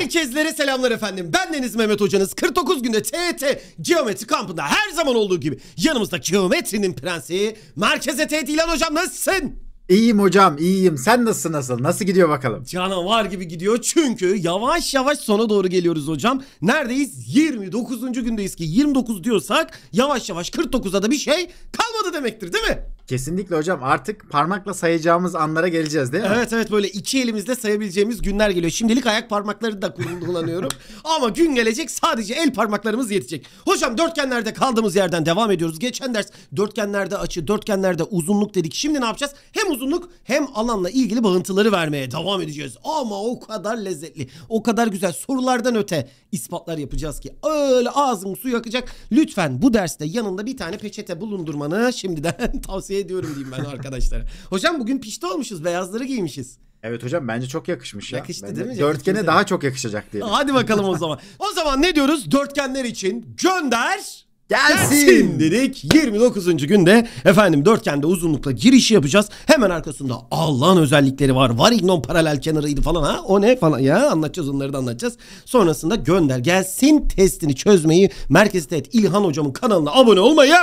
Herkeslere selamlar efendim. Ben Deniz Mehmet Hocanız. 49 günde TET Geometri kampında her zaman olduğu gibi yanımızda geometrinin prensi Merkeze TET İlan Hocam nasılsın? İyiyim hocam iyiyim. Sen nasılsın nasıl? Nasıl gidiyor bakalım? Canavar gibi gidiyor çünkü yavaş yavaş sona doğru geliyoruz hocam. Neredeyiz? 29. gündeyiz ki 29 diyorsak yavaş yavaş 49'a da bir şey kalmadı demektir değil mi? Kesinlikle hocam artık parmakla sayacağımız anlara geleceğiz değil mi? Evet evet böyle iki elimizle sayabileceğimiz günler geliyor. Şimdilik ayak parmakları da kullanıyorum. Ama gün gelecek sadece el parmaklarımız yetecek. Hocam dörtgenlerde kaldığımız yerden devam ediyoruz. Geçen ders dörtgenlerde açı, dörtgenlerde uzunluk dedik. Şimdi ne yapacağız? Hem uzunluk hem alanla ilgili bağıntıları vermeye devam edeceğiz. Ama o kadar lezzetli, o kadar güzel sorulardan öte ispatlar yapacağız ki öyle ağzım su yakacak. Lütfen bu derste yanında bir tane peçete bulundurmanı şimdiden tavsiye ediyorum diyeyim ben arkadaşlara. Hocam bugün pişti olmuşuz. Beyazları giymişiz. Evet hocam bence çok yakışmış ya. Yakıştı bence. değil mi? Dörtgene Yakıştı. daha çok yakışacak diye. Hadi bakalım o zaman. O zaman ne diyoruz? Dörtgenler için gönder. Gelsin. Gelsin dedik. 29. günde efendim dörtgende uzunlukla giriş yapacağız. Hemen arkasında Allah'ın özellikleri var. Varignon paralel kenarıydı falan ha. O ne falan ya anlatacağız onları da anlatacağız. Sonrasında gönder gelsin testini çözmeyi Merkez TED İlhan hocamın kanalına abone olmayı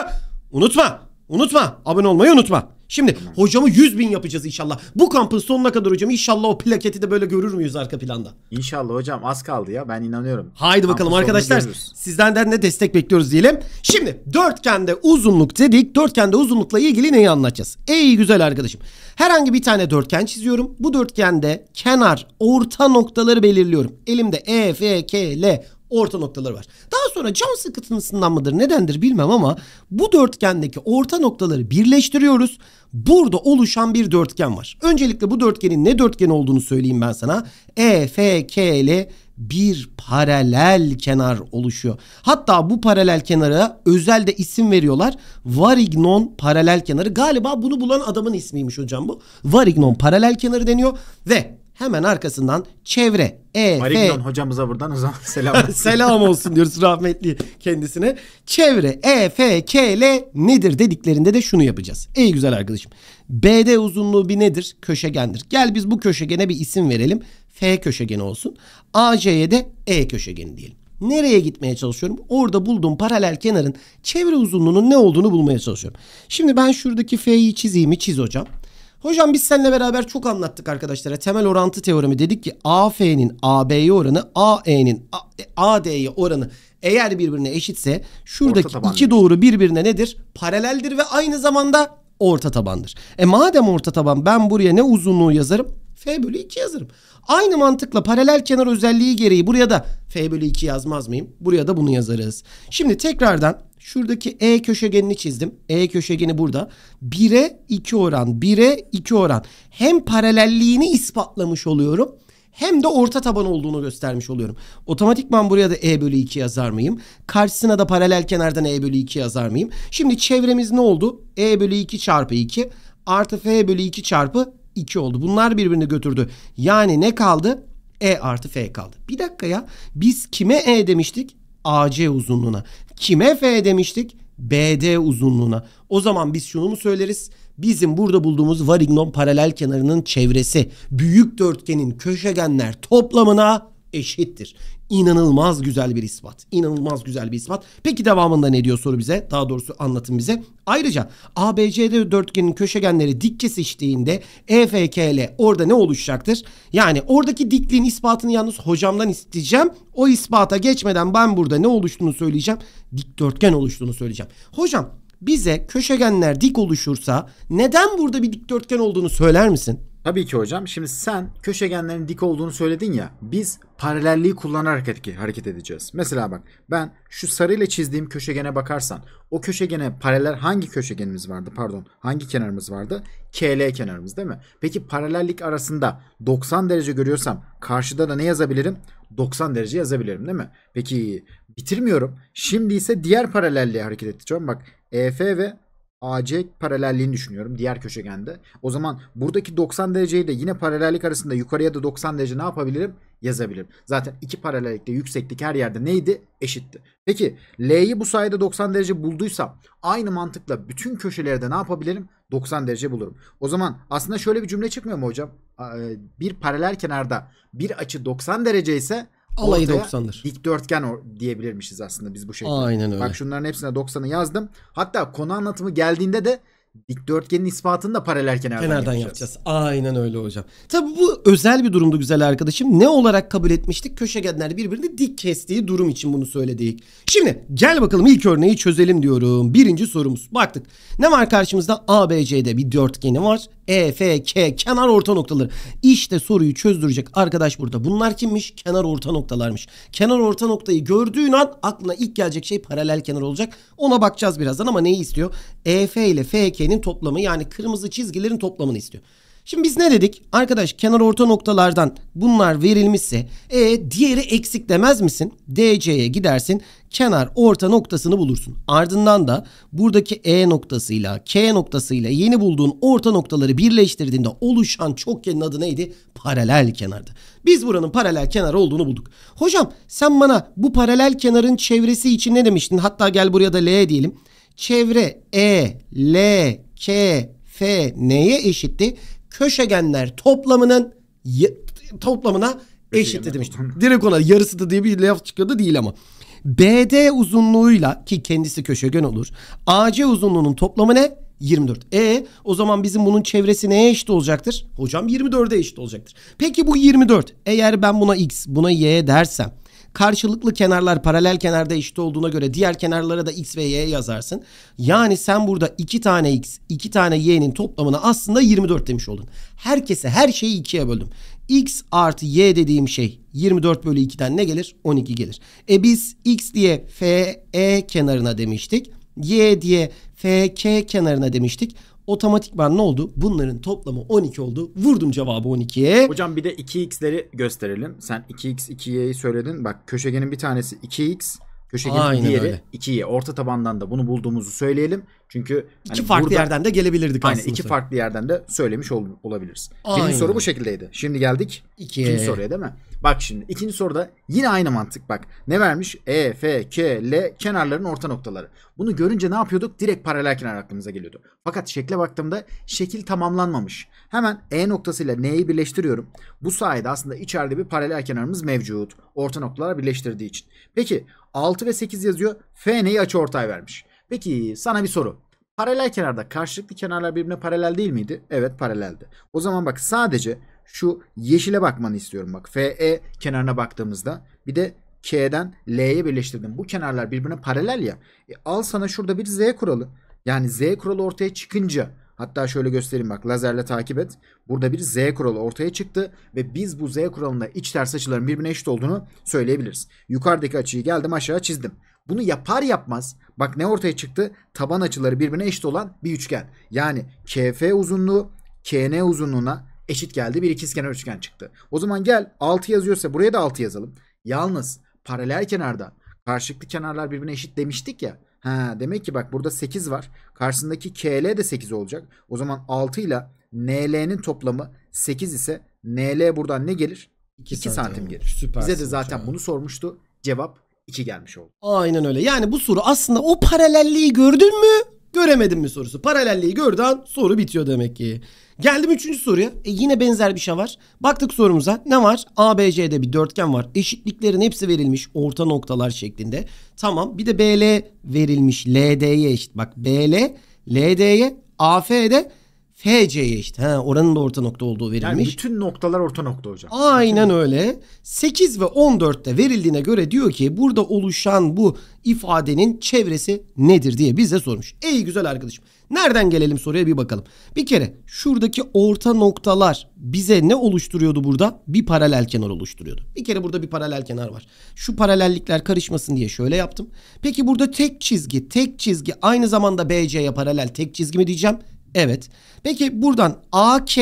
unutma. Unutma. Abone olmayı unutma. Şimdi tamam. hocamı 100 bin yapacağız inşallah. Bu kampın sonuna kadar hocam inşallah o plaketi de böyle görür müyüz arka planda? İnşallah hocam az kaldı ya ben inanıyorum. Haydi Kampın bakalım arkadaşlar görürüz. sizden de destek bekliyoruz diyelim. Şimdi dörtgende uzunluk dedik. Dörtgende uzunlukla ilgili neyi anlatacağız? Ey güzel arkadaşım. Herhangi bir tane dörtgen çiziyorum. Bu dörtgende kenar orta noktaları belirliyorum. Elimde E, F, K, L orta noktaları var. Daha sonra cam sıkıntısından mıdır nedendir bilmem ama bu dörtgendeki orta noktaları birleştiriyoruz. Burada oluşan bir dörtgen var. Öncelikle bu dörtgenin ne dörtgen olduğunu söyleyeyim ben sana. E, F, K ile bir paralel kenar oluşuyor. Hatta bu paralel kenara özel de isim veriyorlar. Varignon paralel kenarı. Galiba bunu bulan adamın ismiymiş hocam bu. Varignon paralel kenarı deniyor ve Hemen arkasından çevre. E, Marignon F... hocamıza buradan o zaman selam olsun. selam olsun diyoruz rahmetli kendisine. Çevre E, F, K, L nedir dediklerinde de şunu yapacağız. İyi güzel arkadaşım. BD uzunluğu bir nedir? Köşegendir. Gel biz bu köşegene bir isim verelim. F köşegeni olsun. AC'ye de E köşegeni diyelim. Nereye gitmeye çalışıyorum? Orada bulduğum paralel kenarın çevre uzunluğunun ne olduğunu bulmaya çalışıyorum. Şimdi ben şuradaki F'yi çizeyim mi? Çiz hocam. Hocam biz seninle beraber çok anlattık arkadaşlara. Temel orantı teoremi dedik ki AF'nin AB'ye oranı AE'nin AD'ye e, oranı eğer birbirine eşitse şuradaki iki doğru birbirine nedir? Paraleldir ve aynı zamanda orta tabandır. E madem orta taban ben buraya ne uzunluğu yazarım? F bölü 2 yazarım. Aynı mantıkla paralel kenar özelliği gereği buraya da F bölü 2 yazmaz mıyım? Buraya da bunu yazarız. Şimdi tekrardan Şuradaki E köşegenini çizdim. E köşegeni burada. 1'e 2 oran. 1'e 2 oran. Hem paralelliğini ispatlamış oluyorum hem de orta taban olduğunu göstermiş oluyorum. Otomatikman buraya da E bölü 2 yazar mıyım? Karşısına da paralel kenardan E bölü 2 yazar mıyım? Şimdi çevremiz ne oldu? E bölü 2 çarpı 2 artı F bölü 2 çarpı 2 oldu. Bunlar birbirini götürdü. Yani ne kaldı? E artı F kaldı. Bir dakika ya. Biz kime E demiştik? AC uzunluğuna. Kime F demiştik? BD uzunluğuna. O zaman biz şunu mu söyleriz? Bizim burada bulduğumuz varignon paralel kenarının çevresi büyük dörtgenin köşegenler toplamına eşittir. İnanılmaz güzel bir ispat. İnanılmaz güzel bir ispat. Peki devamında ne diyor soru bize? Daha doğrusu anlatın bize. Ayrıca ABCD dörtgenin köşegenleri dik kesiştiğinde EFKL orada ne oluşacaktır? Yani oradaki dikliğin ispatını yalnız hocamdan isteyeceğim. O ispata geçmeden ben burada ne oluştuğunu söyleyeceğim. Dikdörtgen oluştuğunu söyleyeceğim. Hocam bize köşegenler dik oluşursa neden burada bir dikdörtgen olduğunu söyler misin? Tabii ki hocam. Şimdi sen köşegenlerin dik olduğunu söyledin ya. Biz paralelliği kullanarak hareket edeceğiz. Mesela bak ben şu sarıyla çizdiğim köşegene bakarsan o köşegene paralel hangi köşegenimiz vardı pardon hangi kenarımız vardı? KL kenarımız değil mi? Peki paralellik arasında 90 derece görüyorsam karşıda da ne yazabilirim? 90 derece yazabilirim değil mi? Peki bitirmiyorum. Şimdi ise diğer paralelliği hareket edeceğim. Bak EF ve AC paralelliğini düşünüyorum diğer köşegende. O zaman buradaki 90 dereceyi de yine paralellik arasında yukarıya da 90 derece ne yapabilirim? Yazabilirim. Zaten iki paralellikte yükseklik her yerde neydi? Eşitti. Peki L'yi bu sayede 90 derece bulduysam aynı mantıkla bütün köşelerde ne yapabilirim? 90 derece bulurum. O zaman aslında şöyle bir cümle çıkmıyor mu hocam? E, bir paralel kenarda bir açı 90 derece ise Alayı 90'dır. Dikdörtgen diyebilirmişiz aslında biz bu şekilde. Aynen öyle. Bak şunların hepsine 90'ı yazdım. Hatta konu anlatımı geldiğinde de dikdörtgenin ispatını da paralel kenardan, kenardan yapacağız. yapacağız. Aynen öyle hocam. Tabii bu özel bir durumdu güzel arkadaşım. Ne olarak kabul etmiştik? Köşegenler birbirini dik kestiği durum için bunu söyledik. Şimdi gel bakalım ilk örneği çözelim diyorum. Birinci sorumuz. Baktık. Ne var karşımızda? ABC'de bir dörtgeni var. E, F, K kenar orta noktaları. İşte soruyu çözdürecek arkadaş burada. Bunlar kimmiş? Kenar orta noktalarmış. Kenar orta noktayı gördüğün an aklına ilk gelecek şey paralel kenar olacak. Ona bakacağız birazdan ama neyi istiyor? E, F ile F, K maddenin toplamı yani kırmızı çizgilerin toplamını istiyor. Şimdi biz ne dedik? Arkadaş kenar orta noktalardan bunlar verilmişse e diğeri eksik demez misin? DC'ye gidersin kenar orta noktasını bulursun. Ardından da buradaki E noktasıyla K noktasıyla yeni bulduğun orta noktaları birleştirdiğinde oluşan çokgenin adı neydi? Paralel kenardı. Biz buranın paralel kenar olduğunu bulduk. Hocam sen bana bu paralel kenarın çevresi için ne demiştin? Hatta gel buraya da L diyelim çevre E, L, K, F neye eşitti? Köşegenler toplamının toplamına eşitti demiştim. Direkt ona yarısı da diye bir laf çıkıyordu değil ama. BD uzunluğuyla ki kendisi köşegen olur. AC uzunluğunun toplamı ne? 24. E o zaman bizim bunun çevresi neye eşit olacaktır? Hocam 24'e eşit olacaktır. Peki bu 24. Eğer ben buna x, buna y dersem Karşılıklı kenarlar paralel kenarda eşit olduğuna göre diğer kenarlara da x ve y yazarsın. Yani sen burada 2 tane x, 2 tane y'nin toplamını aslında 24 demiş oldun. Herkese her şeyi ikiye böldüm. x artı y dediğim şey 24 bölü 2'den ne gelir? 12 gelir. E biz x diye FE kenarına demiştik. y diye FK kenarına demiştik otomatikman ne oldu? Bunların toplamı 12 oldu. Vurdum cevabı 12'ye. Hocam bir de 2x'leri gösterelim. Sen 2x 2y'yi söyledin. Bak köşegenin bir tanesi 2x, köşegenin Aynen diğeri öyle. 2y. Orta tabandan da bunu bulduğumuzu söyleyelim. Çünkü hani iki farklı burada, yerden de gelebilirdik aynen, aslında. iki farklı yerden de söylemiş ol, olabiliriz. Aynen. Birinci soru bu şekildeydi. Şimdi geldik ikinci ee. soruya değil mi? Bak şimdi ikinci soruda yine aynı mantık bak. Ne vermiş? E, F, K, L kenarların orta noktaları. Bunu görünce ne yapıyorduk? Direkt paralel kenar aklımıza geliyordu. Fakat şekle baktığımda şekil tamamlanmamış. Hemen E noktasıyla N'yi birleştiriyorum. Bu sayede aslında içeride bir paralel kenarımız mevcut. Orta noktalar birleştirdiği için. Peki 6 ve 8 yazıyor. F neyi açı ortay vermiş. Peki sana bir soru. Paralel kenarda karşılıklı kenarlar birbirine paralel değil miydi? Evet paraleldi. O zaman bak sadece şu yeşile bakmanı istiyorum. Bak FE kenarına baktığımızda bir de K'den L'ye birleştirdim. Bu kenarlar birbirine paralel ya. E, al sana şurada bir Z kuralı. Yani Z kuralı ortaya çıkınca hatta şöyle göstereyim bak lazerle takip et. Burada bir Z kuralı ortaya çıktı ve biz bu Z kuralında iç ters açıların birbirine eşit olduğunu söyleyebiliriz. Yukarıdaki açıyı geldim aşağı çizdim. Bunu yapar yapmaz bak ne ortaya çıktı? Taban açıları birbirine eşit olan bir üçgen. Yani KF uzunluğu KN uzunluğuna eşit geldi. Bir ikizkenar üçgen çıktı. O zaman gel 6 yazıyorsa buraya da 6 yazalım. Yalnız paralel kenarda karşılıklı kenarlar birbirine eşit demiştik ya. Ha, demek ki bak burada 8 var. Karşısındaki KL de 8 olacak. O zaman 6 ile NL'nin toplamı 8 ise NL buradan ne gelir? 2, 2 santim, santim gelir. Süpersin Bize de zaten bunu sormuştu. Cevap 2 gelmiş oldu. Aynen öyle. Yani bu soru aslında o paralelliği gördün mü? Göremedin mi sorusu. Paralelliği gördün soru bitiyor demek ki. Geldim üçüncü soruya. E yine benzer bir şey var. Baktık sorumuza. Ne var? ABC'de bir dörtgen var. Eşitliklerin hepsi verilmiş orta noktalar şeklinde. Tamam. Bir de BL verilmiş. LD'ye eşit. Bak BL, LD'ye, AF'de FC'ye işte. Ha, oranın da orta nokta olduğu verilmiş. Yani bütün noktalar orta nokta hocam. Aynen bütün... öyle. 8 ve 14'te verildiğine göre diyor ki burada oluşan bu ifadenin çevresi nedir diye bize sormuş. Ey güzel arkadaşım. Nereden gelelim soruya bir bakalım. Bir kere şuradaki orta noktalar bize ne oluşturuyordu burada? Bir paralel kenar oluşturuyordu. Bir kere burada bir paralel kenar var. Şu paralellikler karışmasın diye şöyle yaptım. Peki burada tek çizgi, tek çizgi aynı zamanda BC'ye paralel tek çizgi mi diyeceğim? Evet. Peki buradan AK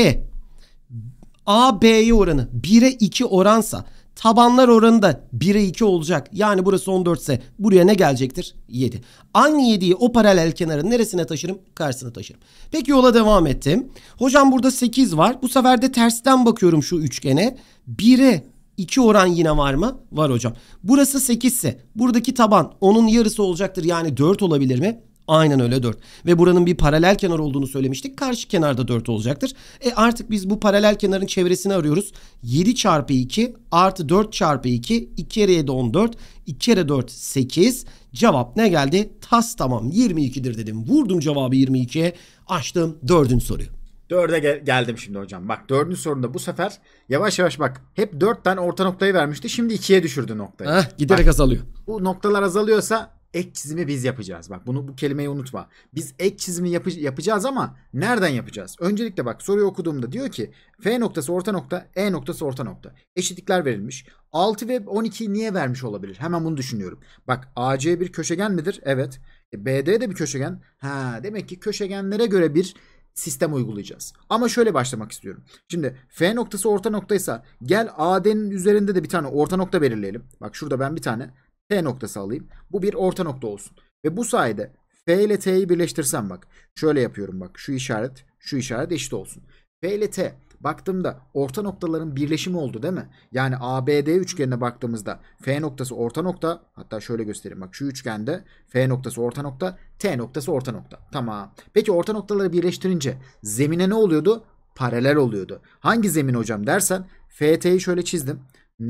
AB'ye oranı 1'e 2 oransa tabanlar oranı da 1'e 2 olacak. Yani burası 14 ise buraya ne gelecektir? 7. Aynı 7'yi o paralel kenarın neresine taşırım? Karşısına taşırım. Peki yola devam ettim. Hocam burada 8 var. Bu sefer de tersten bakıyorum şu üçgene. 1'e 2 oran yine var mı? Var hocam. Burası 8 ise buradaki taban onun yarısı olacaktır. Yani 4 olabilir mi? Aynen öyle 4. Ve buranın bir paralel kenar olduğunu söylemiştik. Karşı kenarda 4 olacaktır. E artık biz bu paralel kenarın çevresini arıyoruz. 7 çarpı 2 artı 4 çarpı 2. 2 kere 7 14. 2 kere 4 8. Cevap ne geldi? Tas tamam 22'dir dedim. Vurdum cevabı 22'ye. Açtım 4. soruyu. 4'e gel- geldim şimdi hocam. Bak 4. sorunda bu sefer yavaş yavaş bak. Hep 4 tane orta noktayı vermişti. Şimdi 2'ye düşürdü noktayı. Heh, giderek bak, azalıyor. Bu noktalar azalıyorsa ek çizimi biz yapacağız. Bak bunu bu kelimeyi unutma. Biz ek çizimi yap yapacağız ama nereden yapacağız? Öncelikle bak soruyu okuduğumda diyor ki F noktası orta nokta, E noktası orta nokta. Eşitlikler verilmiş. 6 ve 12 niye vermiş olabilir? Hemen bunu düşünüyorum. Bak AC bir köşegen midir? Evet. E, BD de bir köşegen. Ha demek ki köşegenlere göre bir sistem uygulayacağız. Ama şöyle başlamak istiyorum. Şimdi F noktası orta noktaysa gel AD'nin üzerinde de bir tane orta nokta belirleyelim. Bak şurada ben bir tane T noktası alayım. Bu bir orta nokta olsun. Ve bu sayede F ile T'yi birleştirsem bak. Şöyle yapıyorum bak. Şu işaret, şu işaret eşit olsun. F ile T baktığımda orta noktaların birleşimi oldu değil mi? Yani ABD üçgenine baktığımızda F noktası orta nokta hatta şöyle göstereyim bak şu üçgende F noktası orta nokta T noktası orta nokta. Tamam. Peki orta noktaları birleştirince zemine ne oluyordu? Paralel oluyordu. Hangi zemin hocam dersen FT'yi şöyle çizdim.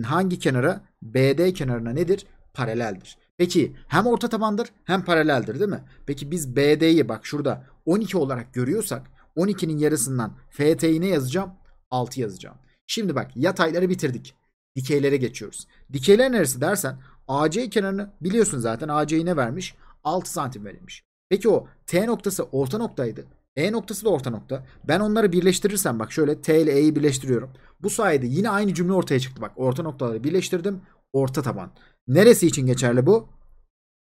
Hangi kenara? BD kenarına nedir? paraleldir. Peki hem orta tabandır hem paraleldir değil mi? Peki biz BD'yi bak şurada 12 olarak görüyorsak 12'nin yarısından FT'yi ne yazacağım? 6 yazacağım. Şimdi bak yatayları bitirdik. Dikeylere geçiyoruz. Dikeyler neresi dersen AC kenarını biliyorsun zaten AC'yi ne vermiş? 6 santim verilmiş. Peki o T noktası orta noktaydı. E noktası da orta nokta. Ben onları birleştirirsem bak şöyle T ile E'yi birleştiriyorum. Bu sayede yine aynı cümle ortaya çıktı. Bak orta noktaları birleştirdim. Orta taban. Neresi için geçerli bu?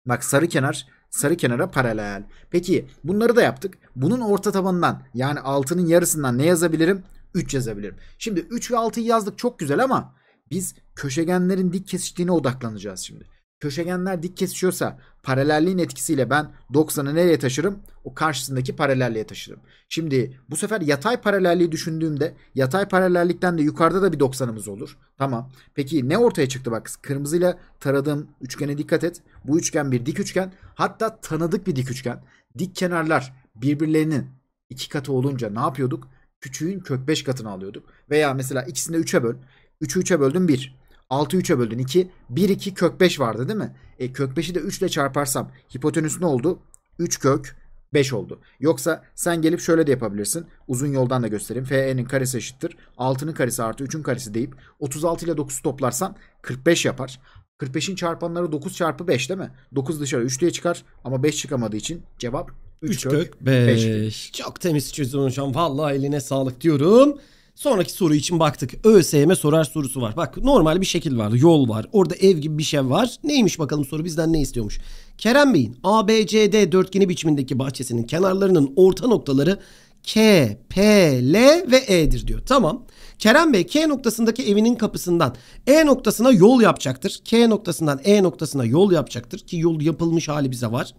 Bak sarı kenar sarı kenara paralel. Peki bunları da yaptık. Bunun orta tabanından yani altının yarısından ne yazabilirim? 3 yazabilirim. Şimdi 3 ve 6'yı yazdık çok güzel ama biz köşegenlerin dik kesiştiğine odaklanacağız şimdi köşegenler dik kesişiyorsa paralelliğin etkisiyle ben 90'ı nereye taşırım? O karşısındaki paralelliğe taşırım. Şimdi bu sefer yatay paralelliği düşündüğümde yatay paralellikten de yukarıda da bir 90'ımız olur. Tamam. Peki ne ortaya çıktı bak? Kırmızıyla taradığım üçgene dikkat et. Bu üçgen bir dik üçgen. Hatta tanıdık bir dik üçgen. Dik kenarlar birbirlerinin iki katı olunca ne yapıyorduk? Küçüğün kök 5 katını alıyorduk. Veya mesela ikisini de 3'e böl. 3'ü 3'e böldüm 1. 6'ı 3'e böldün 2. 1 2 kök 5 vardı değil mi? E kök 5'i de 3 ile çarparsam hipotenüs ne oldu? 3 kök 5 oldu. Yoksa sen gelip şöyle de yapabilirsin. Uzun yoldan da göstereyim. FE'nin karesi eşittir. 6'nın karesi artı 3'ün karesi deyip 36 ile 9'u toplarsan 45 yapar. 45'in çarpanları 9 çarpı 5 değil mi? 9 dışarı 3 diye çıkar ama 5 çıkamadığı için cevap 3, 3 kök, 5. 5. Çok temiz çözdün hocam. Vallahi eline sağlık diyorum. Sonraki soru için baktık. ÖSYM sorar sorusu var. Bak normal bir şekil var. Yol var. Orada ev gibi bir şey var. Neymiş bakalım soru bizden ne istiyormuş? Kerem Bey'in ABCD dörtgeni biçimindeki bahçesinin kenarlarının orta noktaları K, P, L ve E'dir diyor. Tamam. Kerem Bey K noktasındaki evinin kapısından E noktasına yol yapacaktır. K noktasından E noktasına yol yapacaktır ki yol yapılmış hali bize var.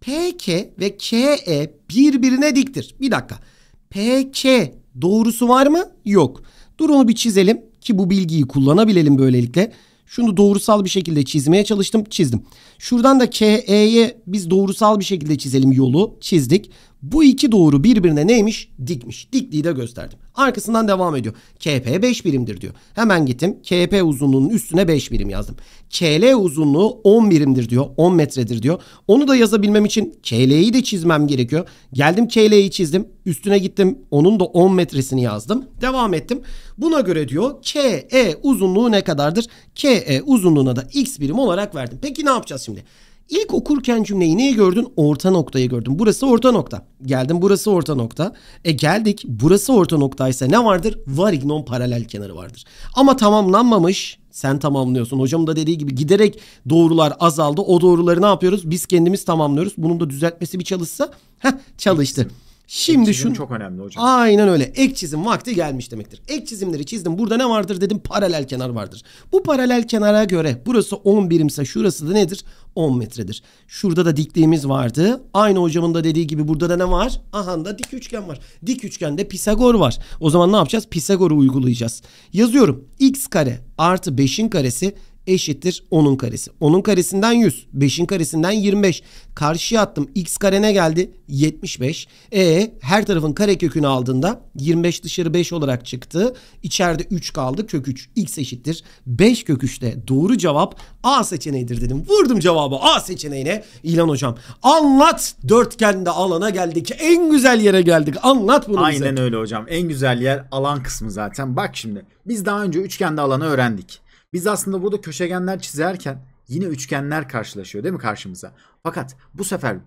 PK ve KE birbirine diktir. Bir dakika. PK Doğrusu var mı? Yok. Dur onu bir çizelim ki bu bilgiyi kullanabilelim böylelikle. Şunu doğrusal bir şekilde çizmeye çalıştım. Çizdim. Şuradan da KE'ye biz doğrusal bir şekilde çizelim yolu. Çizdik. Bu iki doğru birbirine neymiş? Dikmiş. Dikliği de gösterdim. Arkasından devam ediyor. KP 5 birimdir diyor. Hemen gittim. KP uzunluğunun üstüne 5 birim yazdım. KL uzunluğu 10 birimdir diyor. 10 metredir diyor. Onu da yazabilmem için KL'yi de çizmem gerekiyor. Geldim KL'yi çizdim. Üstüne gittim. Onun da 10 metresini yazdım. Devam ettim. Buna göre diyor KE uzunluğu ne kadardır? KE uzunluğuna da x birim olarak verdim. Peki ne yapacağız şimdi? İlk okurken cümleyi neyi gördün? Orta noktayı gördün. Burası orta nokta. Geldim burası orta nokta. E geldik burası orta noktaysa ne vardır? Varignon paralel kenarı vardır. Ama tamamlanmamış sen tamamlıyorsun. Hocam da dediği gibi giderek doğrular azaldı. O doğruları ne yapıyoruz? Biz kendimiz tamamlıyoruz. Bunun da düzeltmesi bir çalışsa heh, çalıştı. Şimdi Ek çizim şu çok önemli hocam. Aynen öyle. Ek çizim vakti gelmiş demektir. Ek çizimleri çizdim. Burada ne vardır dedim? Paralel kenar vardır. Bu paralel kenara göre burası 10 birimse şurası da nedir? 10 metredir. Şurada da dikliğimiz vardı. Aynı hocamın da dediği gibi burada da ne var? Aha da dik üçgen var. Dik üçgende Pisagor var. O zaman ne yapacağız? Pisagor'u uygulayacağız. Yazıyorum. X kare artı 5'in karesi eşittir 10'un karesi. 10'un karesinden 100. 5'in karesinden 25. Karşıya attım. X karene geldi. 75. E her tarafın kare kökünü aldığında 25 dışarı 5 olarak çıktı. İçeride 3 kaldı. Kök 3. X eşittir. 5 kök 3'te doğru cevap A seçeneğidir dedim. Vurdum cevabı A seçeneğine. İlan hocam anlat dörtgende alana geldik. En güzel yere geldik. Anlat bunu Aynen bize. öyle hocam. En güzel yer alan kısmı zaten. Bak şimdi biz daha önce üçgende alanı öğrendik. Biz aslında burada köşegenler çizerken yine üçgenler karşılaşıyor değil mi karşımıza? Fakat bu sefer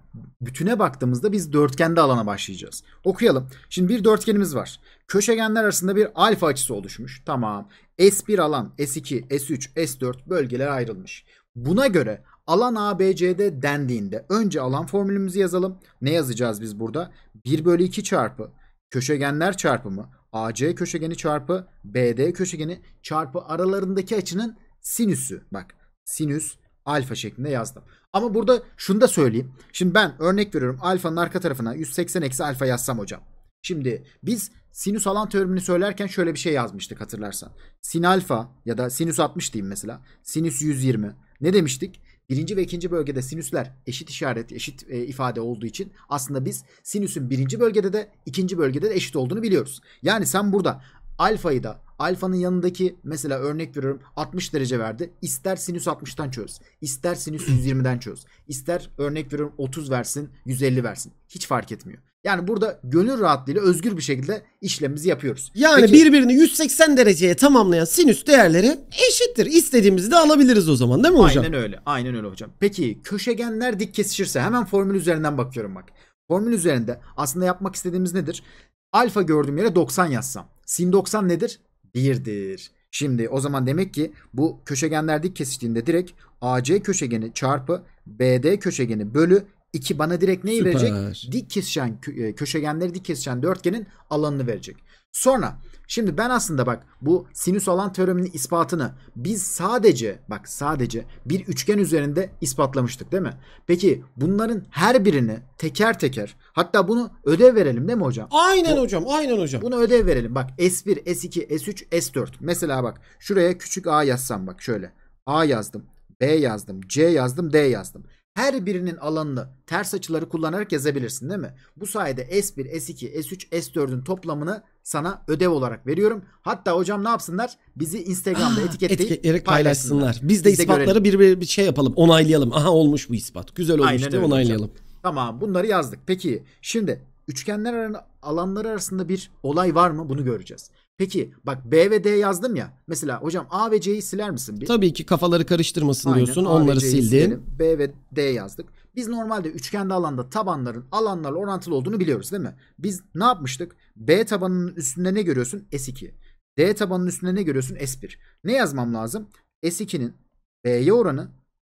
bütüne baktığımızda biz dörtgende alana başlayacağız. Okuyalım. Şimdi bir dörtgenimiz var. Köşegenler arasında bir alfa açısı oluşmuş. Tamam. S1 alan, S2, S3, S4 bölgeler ayrılmış. Buna göre alan ABCD dendiğinde önce alan formülümüzü yazalım. Ne yazacağız biz burada? 1 bölü 2 çarpı köşegenler çarpımı AC köşegeni çarpı BD köşegeni çarpı aralarındaki açının sinüsü. Bak sinüs alfa şeklinde yazdım. Ama burada şunu da söyleyeyim. Şimdi ben örnek veriyorum alfanın arka tarafına 180 eksi alfa yazsam hocam. Şimdi biz sinüs alan teoremini söylerken şöyle bir şey yazmıştık hatırlarsan. Sin alfa ya da sinüs 60 diyeyim mesela. Sinüs 120. Ne demiştik? birinci ve ikinci bölgede sinüsler eşit işaret, eşit e, ifade olduğu için aslında biz sinüsün birinci bölgede de ikinci bölgede de eşit olduğunu biliyoruz. Yani sen burada alfayı da alfanın yanındaki mesela örnek veriyorum 60 derece verdi. İster sinüs 60'tan çöz. ister sinüs 120'den çöz. ister örnek veriyorum 30 versin 150 versin. Hiç fark etmiyor. Yani burada gönül rahatlığıyla özgür bir şekilde işlemimizi yapıyoruz. Yani Peki, birbirini 180 dereceye tamamlayan sinüs değerleri eşittir. İstediğimizi de alabiliriz o zaman değil mi hocam? Aynen öyle. Aynen öyle hocam. Peki köşegenler dik kesişirse hemen formül üzerinden bakıyorum bak. Formül üzerinde aslında yapmak istediğimiz nedir? Alfa gördüğüm yere 90 yazsam. Sin 90 nedir? 1'dir. Şimdi o zaman demek ki bu köşegenler dik kesiştiğinde direkt AC köşegeni çarpı BD köşegeni bölü 2 bana direkt neyi Süper. verecek? Dik kesişen e, köşegenleri dik kesişen dörtgenin alanını verecek. Sonra şimdi ben aslında bak bu sinüs alan teoreminin ispatını biz sadece bak sadece bir üçgen üzerinde ispatlamıştık değil mi? Peki bunların her birini teker teker hatta bunu ödev verelim değil mi hocam? Aynen bu, hocam aynen hocam. Bunu ödev verelim bak S1, S2, S3, S4 mesela bak şuraya küçük a yazsam bak şöyle a yazdım B yazdım C yazdım D yazdım her birinin alanını ters açıları kullanarak yazabilirsin değil mi? Bu sayede S1, S2, S3, S4'ün toplamını sana ödev olarak veriyorum. Hatta hocam ne yapsınlar? Bizi Instagram'da ah, etiketleyip etiketleyerek paylaşsınlar. paylaşsınlar. Biz de Biz ispatları bir, bir, bir şey yapalım. Onaylayalım. Aha olmuş bu ispat. Güzel olmuş Aynen de onaylayalım. Hocam. Tamam bunları yazdık. Peki şimdi üçgenler alanları arasında bir olay var mı? Bunu göreceğiz. Peki bak B ve D yazdım ya. Mesela hocam A ve C'yi siler misin? Bir? Tabii ki kafaları karıştırmasın Aynen, diyorsun. A Onları sildin. B ve D yazdık. Biz normalde üçgende alanda tabanların alanlarla orantılı olduğunu biliyoruz değil mi? Biz ne yapmıştık? B tabanının üstünde ne görüyorsun? S2. D tabanının üstünde ne görüyorsun? S1. Ne yazmam lazım? S2'nin B'ye oranı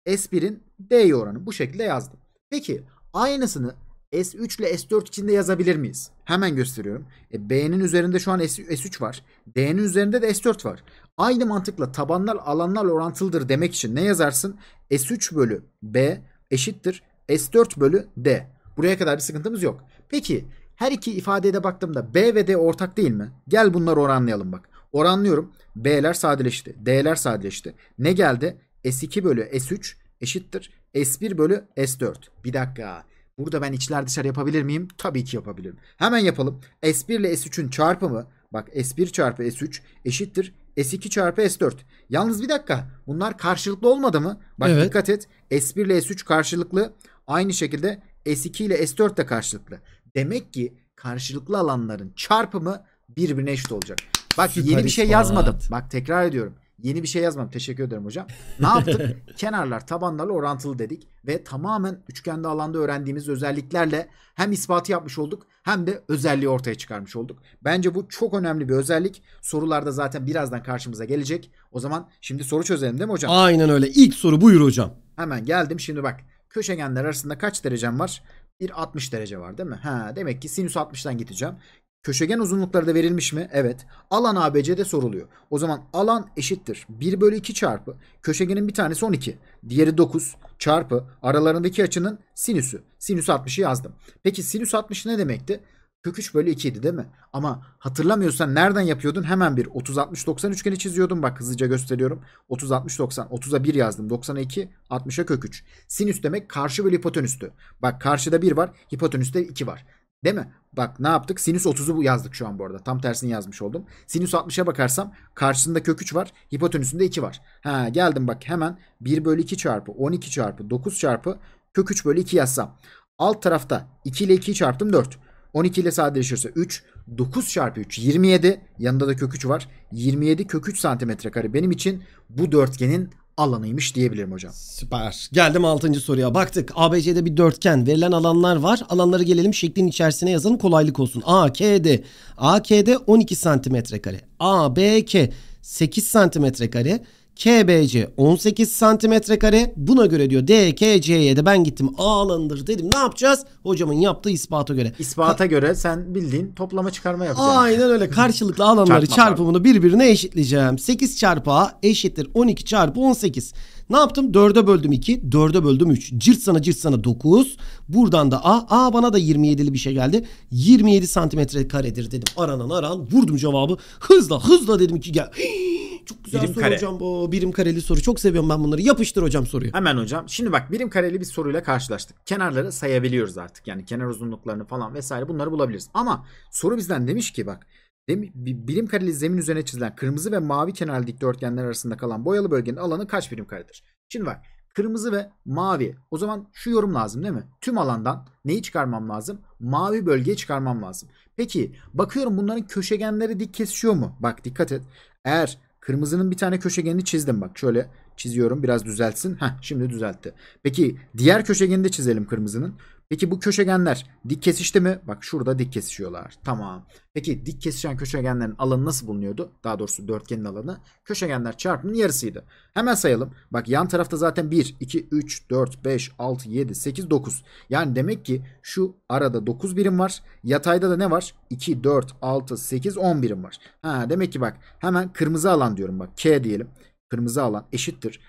S1'in D'ye oranı. Bu şekilde yazdım. Peki aynısını S3 ile S4 içinde yazabilir miyiz? Hemen gösteriyorum. E, B'nin üzerinde şu an S, 3 var. D'nin üzerinde de S4 var. Aynı mantıkla tabanlar alanlarla orantılıdır demek için ne yazarsın? S3 bölü B eşittir S4 bölü D. Buraya kadar bir sıkıntımız yok. Peki her iki ifadeye de baktığımda B ve D ortak değil mi? Gel bunları oranlayalım bak. Oranlıyorum. B'ler sadeleşti. D'ler sadeleşti. Ne geldi? S2 bölü S3 eşittir S1 bölü S4. Bir dakika. Burada ben içler dışarı yapabilir miyim? Tabii ki yapabilirim. Hemen yapalım. S1 ile S3'ün çarpımı bak S1 çarpı S3 eşittir S2 çarpı S4. Yalnız bir dakika bunlar karşılıklı olmadı mı? Bak evet. dikkat et S1 ile S3 karşılıklı aynı şekilde S2 ile S4 de karşılıklı. Demek ki karşılıklı alanların çarpımı birbirine eşit olacak. Bak Süper yeni bir şey yazmadım. Bak tekrar ediyorum. Yeni bir şey yazmam. Teşekkür ederim hocam. Ne yaptık? Kenarlar tabanlarla orantılı dedik ve tamamen üçgende alanda öğrendiğimiz özelliklerle hem ispatı yapmış olduk hem de özelliği ortaya çıkarmış olduk. Bence bu çok önemli bir özellik. Sorularda zaten birazdan karşımıza gelecek. O zaman şimdi soru çözelim değil mi hocam? Aynen öyle. İlk soru buyur hocam. Hemen geldim. Şimdi bak. Köşegenler arasında kaç derecem var? Bir 60 derece var değil mi? Ha, demek ki sinüs 60'tan gideceğim. Köşegen uzunlukları da verilmiş mi? Evet. Alan ABC de soruluyor. O zaman alan eşittir. 1 bölü 2 çarpı köşegenin bir tanesi 12. Diğeri 9 çarpı aralarındaki açının sinüsü. Sinüs 60'ı yazdım. Peki sinüs 60 ne demekti? Kök 3 bölü 2 idi değil mi? Ama hatırlamıyorsan nereden yapıyordun? Hemen bir 30-60-90 üçgeni çiziyordum. Bak hızlıca gösteriyorum. 30-60-90. 30'a 1 yazdım. 90'a 2. 60'a kök 3. Sinüs demek karşı bölü hipotenüstü. Bak karşıda 1 var. Hipotenüste 2 var. Değil mi? Bak ne yaptık? Sinüs 30'u yazdık şu an bu arada. Tam tersini yazmış oldum. Sinüs 60'a bakarsam karşısında kök 3 var. Hipotenüsünde 2 var. Ha geldim bak hemen 1 bölü 2 çarpı 12 çarpı 9 çarpı kök 3 bölü 2 yazsam. Alt tarafta 2 ile 2 çarptım 4. 12 ile sadeleşirse 3. 9 çarpı 3 27. Yanında da kök 3 var. 27 kök 3 santimetre kare benim için bu dörtgenin alanıymış diyebilirim hocam. Süper. Geldim 6. soruya. Baktık ABC'de bir dörtgen. Verilen alanlar var. Alanları gelelim şeklin içerisine yazalım kolaylık olsun. AKD. AKD 12 santimetre kare. ABK 8 santimetre kare. KBC 18 santimetre kare. Buna göre diyor DKC'ye de ben gittim A alanıdır dedim. Ne yapacağız? Hocamın yaptığı ispata göre. İspata Ka- göre sen bildiğin toplama çıkarma yapacaksın. Aynen öyle. Karşılıklı alanları çarpımını birbirine eşitleyeceğim. 8 çarpı A eşittir 12 çarpı 18. Ne yaptım? 4'e böldüm 2. 4'e böldüm 3. Cırt sana cırt sana 9. Buradan da A. A bana da 27'li bir şey geldi. 27 santimetre karedir dedim. Aranan aran. Vurdum cevabı. Hızla hızla dedim ki gel. çok güzel birim soru kare. hocam bu. Birim kareli soru. Çok seviyorum ben bunları. Yapıştır hocam soruyu. Hemen hocam. Şimdi bak birim kareli bir soruyla karşılaştık. Kenarları sayabiliyoruz artık. Yani kenar uzunluklarını falan vesaire bunları bulabiliriz. Ama soru bizden demiş ki bak Değil mi? Bilim kareli zemin üzerine çizilen kırmızı ve mavi kenarlı dikdörtgenler arasında kalan boyalı bölgenin alanı kaç birim karedir? Şimdi bak kırmızı ve mavi. O zaman şu yorum lazım değil mi? Tüm alandan neyi çıkarmam lazım? Mavi bölgeyi çıkarmam lazım. Peki bakıyorum bunların köşegenleri dik kesişiyor mu? Bak dikkat et. Eğer kırmızının bir tane köşegenini çizdim bak şöyle çiziyorum biraz düzeltsin. Heh şimdi düzeltti. Peki diğer köşegeni de çizelim kırmızının. Peki bu köşegenler dik kesişti mi? Bak şurada dik kesişiyorlar. Tamam. Peki dik kesişen köşegenlerin alanı nasıl bulunuyordu? Daha doğrusu dörtgenin alanı köşegenler çarpımının yarısıydı. Hemen sayalım. Bak yan tarafta zaten 1, 2, 3, 4, 5, 6, 7, 8, 9. Yani demek ki şu arada 9 birim var. Yatayda da ne var? 2, 4, 6, 8, 10 birim var. Ha demek ki bak hemen kırmızı alan diyorum bak. K diyelim. Kırmızı alan eşittir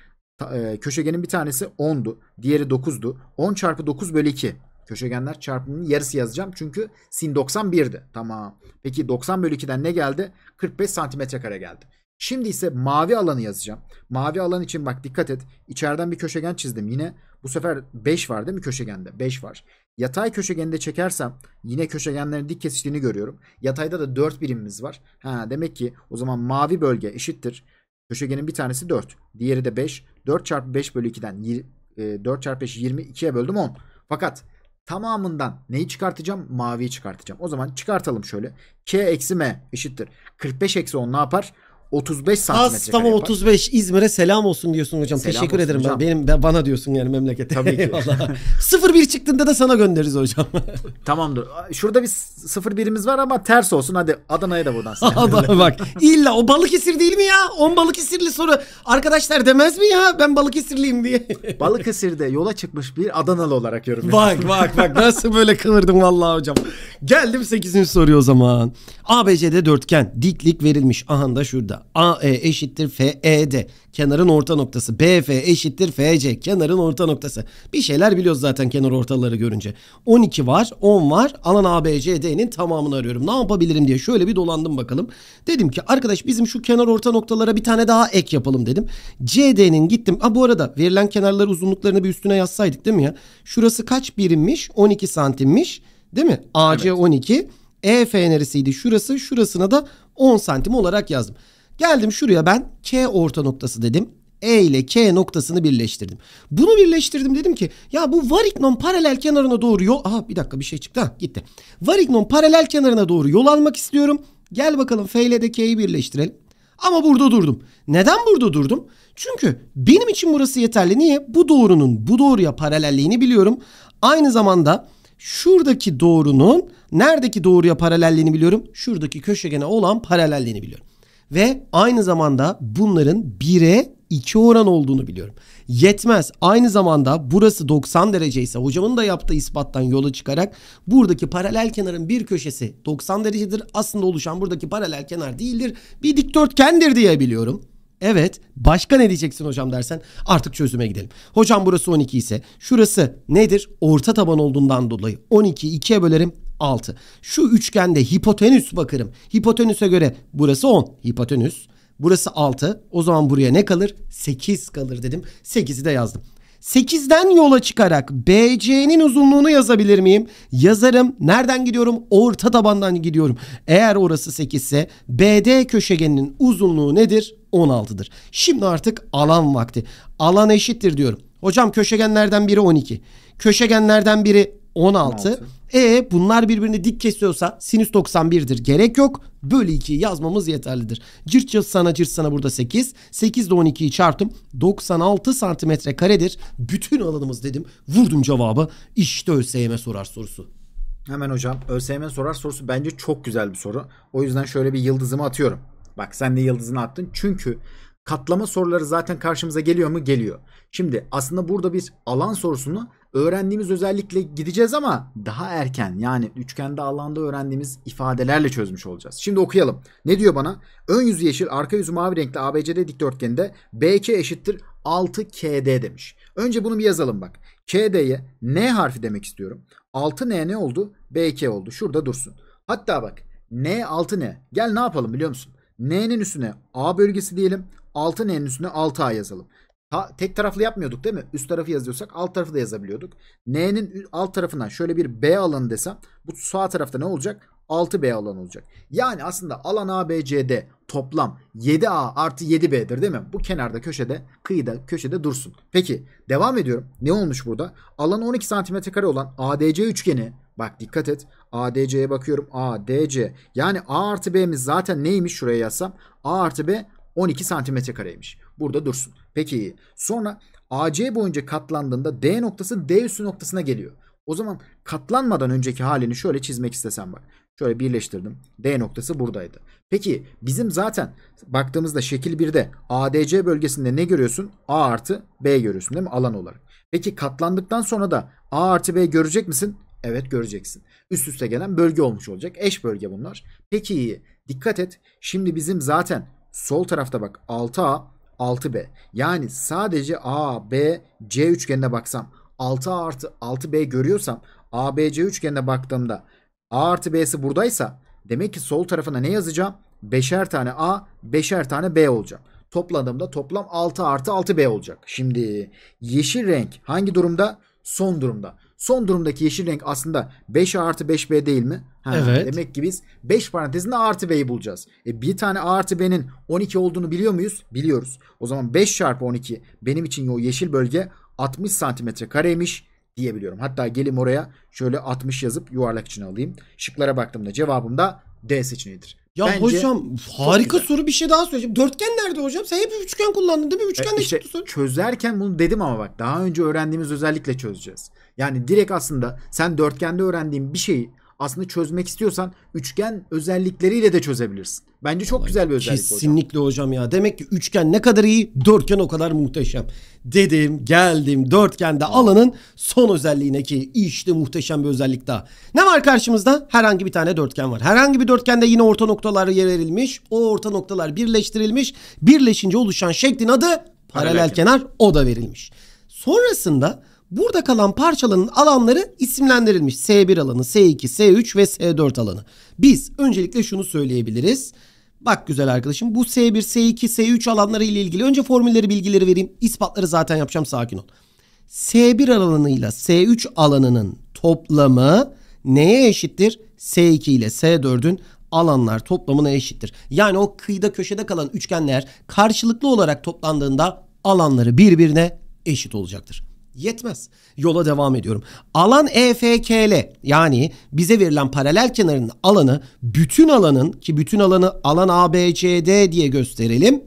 e, köşegenin bir tanesi 10'du. Diğeri 9'du. 10 çarpı 9 bölü 2. Köşegenler çarpımının yarısı yazacağım. Çünkü sin 91'di. Tamam. Peki 90 bölü 2'den ne geldi? 45 santimetre kare geldi. Şimdi ise mavi alanı yazacağım. Mavi alan için bak dikkat et. İçeriden bir köşegen çizdim. Yine bu sefer 5 var değil mi köşegende? 5 var. Yatay köşegeni de çekersem yine köşegenlerin dik kesiştiğini görüyorum. Yatayda da 4 birimimiz var. Ha, demek ki o zaman mavi bölge eşittir. Köşegenin bir tanesi 4. Diğeri de 5. 4 çarpı 5 bölü 2'den 4 e, çarpı 5 20 2'ye böldüm 10. Fakat tamamından neyi çıkartacağım? Maviyi çıkartacağım. O zaman çıkartalım şöyle. K eksi M eşittir. 45 eksi 10 ne yapar? 35 santimetre Az tam 35 İzmir'e selam olsun diyorsun hocam. Selam Teşekkür ederim. Hocam. Benim bana diyorsun yani memlekete. Tabii ki. 01 çıktığında da sana göndeririz hocam. Tamamdır. Şurada bir 01'imiz var ama ters olsun. Hadi Adana'ya da buradan selam. Adana bak. İlla o Balıkesir değil mi ya? 10 Balıkesirli soru. Arkadaşlar demez mi ya? Ben Balıkesirliyim diye. Balıkesir'de yola çıkmış bir Adanalı olarak yorum. Bak bak bak nasıl böyle kıvırdım vallahi hocam. Geldim 8. soruyu o zaman. ABC'de dörtgen diklik verilmiş. Aha da şurada. AE eşittir FED kenarın orta noktası. BF eşittir FC kenarın orta noktası. Bir şeyler biliyoruz zaten kenar ortaları görünce. 12 var 10 var alan ABCD'nin tamamını arıyorum. Ne yapabilirim diye şöyle bir dolandım bakalım. Dedim ki arkadaş bizim şu kenar orta noktalara bir tane daha ek yapalım dedim. CD'nin gittim. Ha bu arada verilen kenarlar uzunluklarını bir üstüne yazsaydık değil mi ya? Şurası kaç birimmiş? 12 santimmiş. Değil mi? AC evet. 12. EF neresiydi? Şurası. Şurasına da 10 santim olarak yazdım. Geldim şuraya ben K orta noktası dedim. E ile K noktasını birleştirdim. Bunu birleştirdim dedim ki ya bu varignon paralel kenarına doğru yol... Aha bir dakika bir şey çıktı. Ha gitti. Varignon paralel kenarına doğru yol almak istiyorum. Gel bakalım F ile de K'yi birleştirelim. Ama burada durdum. Neden burada durdum? Çünkü benim için burası yeterli. Niye? Bu doğrunun bu doğruya paralelliğini biliyorum. Aynı zamanda şuradaki doğrunun neredeki doğruya paralelliğini biliyorum. Şuradaki köşegene olan paralelliğini biliyorum. Ve aynı zamanda bunların 1'e 2 oran olduğunu biliyorum. Yetmez. Aynı zamanda burası 90 derece ise hocamın da yaptığı ispattan yola çıkarak buradaki paralel kenarın bir köşesi 90 derecedir. Aslında oluşan buradaki paralel kenar değildir. Bir dikdörtgendir diye biliyorum. Evet. Başka ne diyeceksin hocam dersen artık çözüme gidelim. Hocam burası 12 ise şurası nedir? Orta taban olduğundan dolayı 12'yi 2'ye bölerim 6. Şu üçgende hipotenüs bakarım. Hipotenüse göre burası 10. Hipotenüs. Burası 6. O zaman buraya ne kalır? 8 kalır dedim. 8'i de yazdım. 8'den yola çıkarak BC'nin uzunluğunu yazabilir miyim? Yazarım. Nereden gidiyorum? Orta tabandan gidiyorum. Eğer orası 8 ise BD köşegeninin uzunluğu nedir? 16'dır. Şimdi artık alan vakti. Alan eşittir diyorum. Hocam köşegenlerden biri 12. Köşegenlerden biri 16. 16. E bunlar birbirini dik kesiyorsa sinüs 91'dir. Gerek yok. Bölü 2'yi yazmamız yeterlidir. Cırt cırt sana cırt sana burada 8. 8 ile 12'yi çarptım. 96 santimetre karedir. Bütün alanımız dedim. Vurdum cevabı. İşte ÖSYM sorar sorusu. Hemen hocam ÖSYM sorar sorusu bence çok güzel bir soru. O yüzden şöyle bir yıldızımı atıyorum. Bak sen de yıldızını attın. Çünkü katlama soruları zaten karşımıza geliyor mu? Geliyor. Şimdi aslında burada bir alan sorusunu öğrendiğimiz özellikle gideceğiz ama daha erken yani üçgende alanda öğrendiğimiz ifadelerle çözmüş olacağız. Şimdi okuyalım. Ne diyor bana? Ön yüzü yeşil, arka yüzü mavi renkli ABCD dikdörtgeninde BK eşittir 6KD demiş. Önce bunu bir yazalım bak. KD'ye N harfi demek istiyorum. 6N ne oldu? BK oldu. Şurada dursun. Hatta bak N 6N. Gel ne yapalım biliyor musun? N'nin üstüne A bölgesi diyelim. 6N'nin üstüne 6A yazalım. Ha, tek taraflı yapmıyorduk değil mi? Üst tarafı yazıyorsak alt tarafı da yazabiliyorduk. N'nin alt tarafına şöyle bir B alanı desem bu sağ tarafta ne olacak? 6B alan olacak. Yani aslında alan ABCD toplam 7A artı 7B'dir değil mi? Bu kenarda köşede kıyıda köşede dursun. Peki devam ediyorum. Ne olmuş burada? Alan 12 cm kare olan ADC üçgeni bak dikkat et. ADC'ye bakıyorum. ADC yani A artı B'miz zaten neymiş şuraya yazsam? A artı B 12 cm kareymiş burada dursun. Peki sonra AC boyunca katlandığında D noktası D üssü noktasına geliyor. O zaman katlanmadan önceki halini şöyle çizmek istesem bak. Şöyle birleştirdim. D noktası buradaydı. Peki bizim zaten baktığımızda şekil 1'de ADC bölgesinde ne görüyorsun? A artı B görüyorsun değil mi? Alan olarak. Peki katlandıktan sonra da A artı B görecek misin? Evet göreceksin. Üst üste gelen bölge olmuş olacak. Eş bölge bunlar. Peki dikkat et. Şimdi bizim zaten sol tarafta bak 6A 6B. Yani sadece A, B, C üçgenine baksam 6 A artı 6B görüyorsam A, B, C üçgenine baktığımda A artı B'si buradaysa demek ki sol tarafına ne yazacağım? 5'er tane A, 5'er tane B olacak. Topladığımda toplam 6 artı 6B olacak. Şimdi yeşil renk hangi durumda? Son durumda. Son durumdaki yeşil renk aslında 5 A artı 5B değil mi? Ha, evet. Demek ki biz 5 parantezinde A artı B'yi bulacağız. E, bir tane A artı B'nin 12 olduğunu biliyor muyuz? Biliyoruz. O zaman 5 çarpı 12 benim için o yeşil bölge 60 santimetre kareymiş diyebiliyorum. Hatta gelim oraya şöyle 60 yazıp yuvarlak içine alayım. Şıklara baktığımda cevabım da D seçeneğidir. Ya Bence hocam harika güzel. soru bir şey daha söyleyeceğim. Dörtgen nerede hocam? Sen hep üçgen kullandın değil mi? Üçgen e, işte, Çözerken bunu dedim ama bak daha önce öğrendiğimiz özellikle çözeceğiz. Yani direkt aslında sen dörtgende öğrendiğin bir şeyi aslında çözmek istiyorsan üçgen özellikleriyle de çözebilirsin. Bence çok Vallahi güzel bir özellik Kesinlikle hocam. hocam ya. Demek ki üçgen ne kadar iyi, dörtgen o kadar muhteşem. Dedim, geldim. Dörtgende alanın son özelliğine ki işte muhteşem bir özellik daha. Ne var karşımızda? Herhangi bir tane dörtgen var. Herhangi bir dörtgende yine orta noktalar yer verilmiş. O orta noktalar birleştirilmiş. Birleşince oluşan şeklin adı paralel kenar. O da verilmiş. Sonrasında Burada kalan parçaların alanları isimlendirilmiş. S1 alanı, S2, S3 ve S4 alanı. Biz öncelikle şunu söyleyebiliriz. Bak güzel arkadaşım bu S1, S2, S3 alanları ile ilgili önce formülleri bilgileri vereyim. İspatları zaten yapacağım sakin ol. S1 alanıyla S3 alanının toplamı neye eşittir? S2 ile S4'ün alanlar toplamına eşittir. Yani o kıyıda köşede kalan üçgenler karşılıklı olarak toplandığında alanları birbirine eşit olacaktır. Yetmez. Yola devam ediyorum. Alan EFKL yani bize verilen paralel kenarın alanı bütün alanın ki bütün alanı alan ABCD diye gösterelim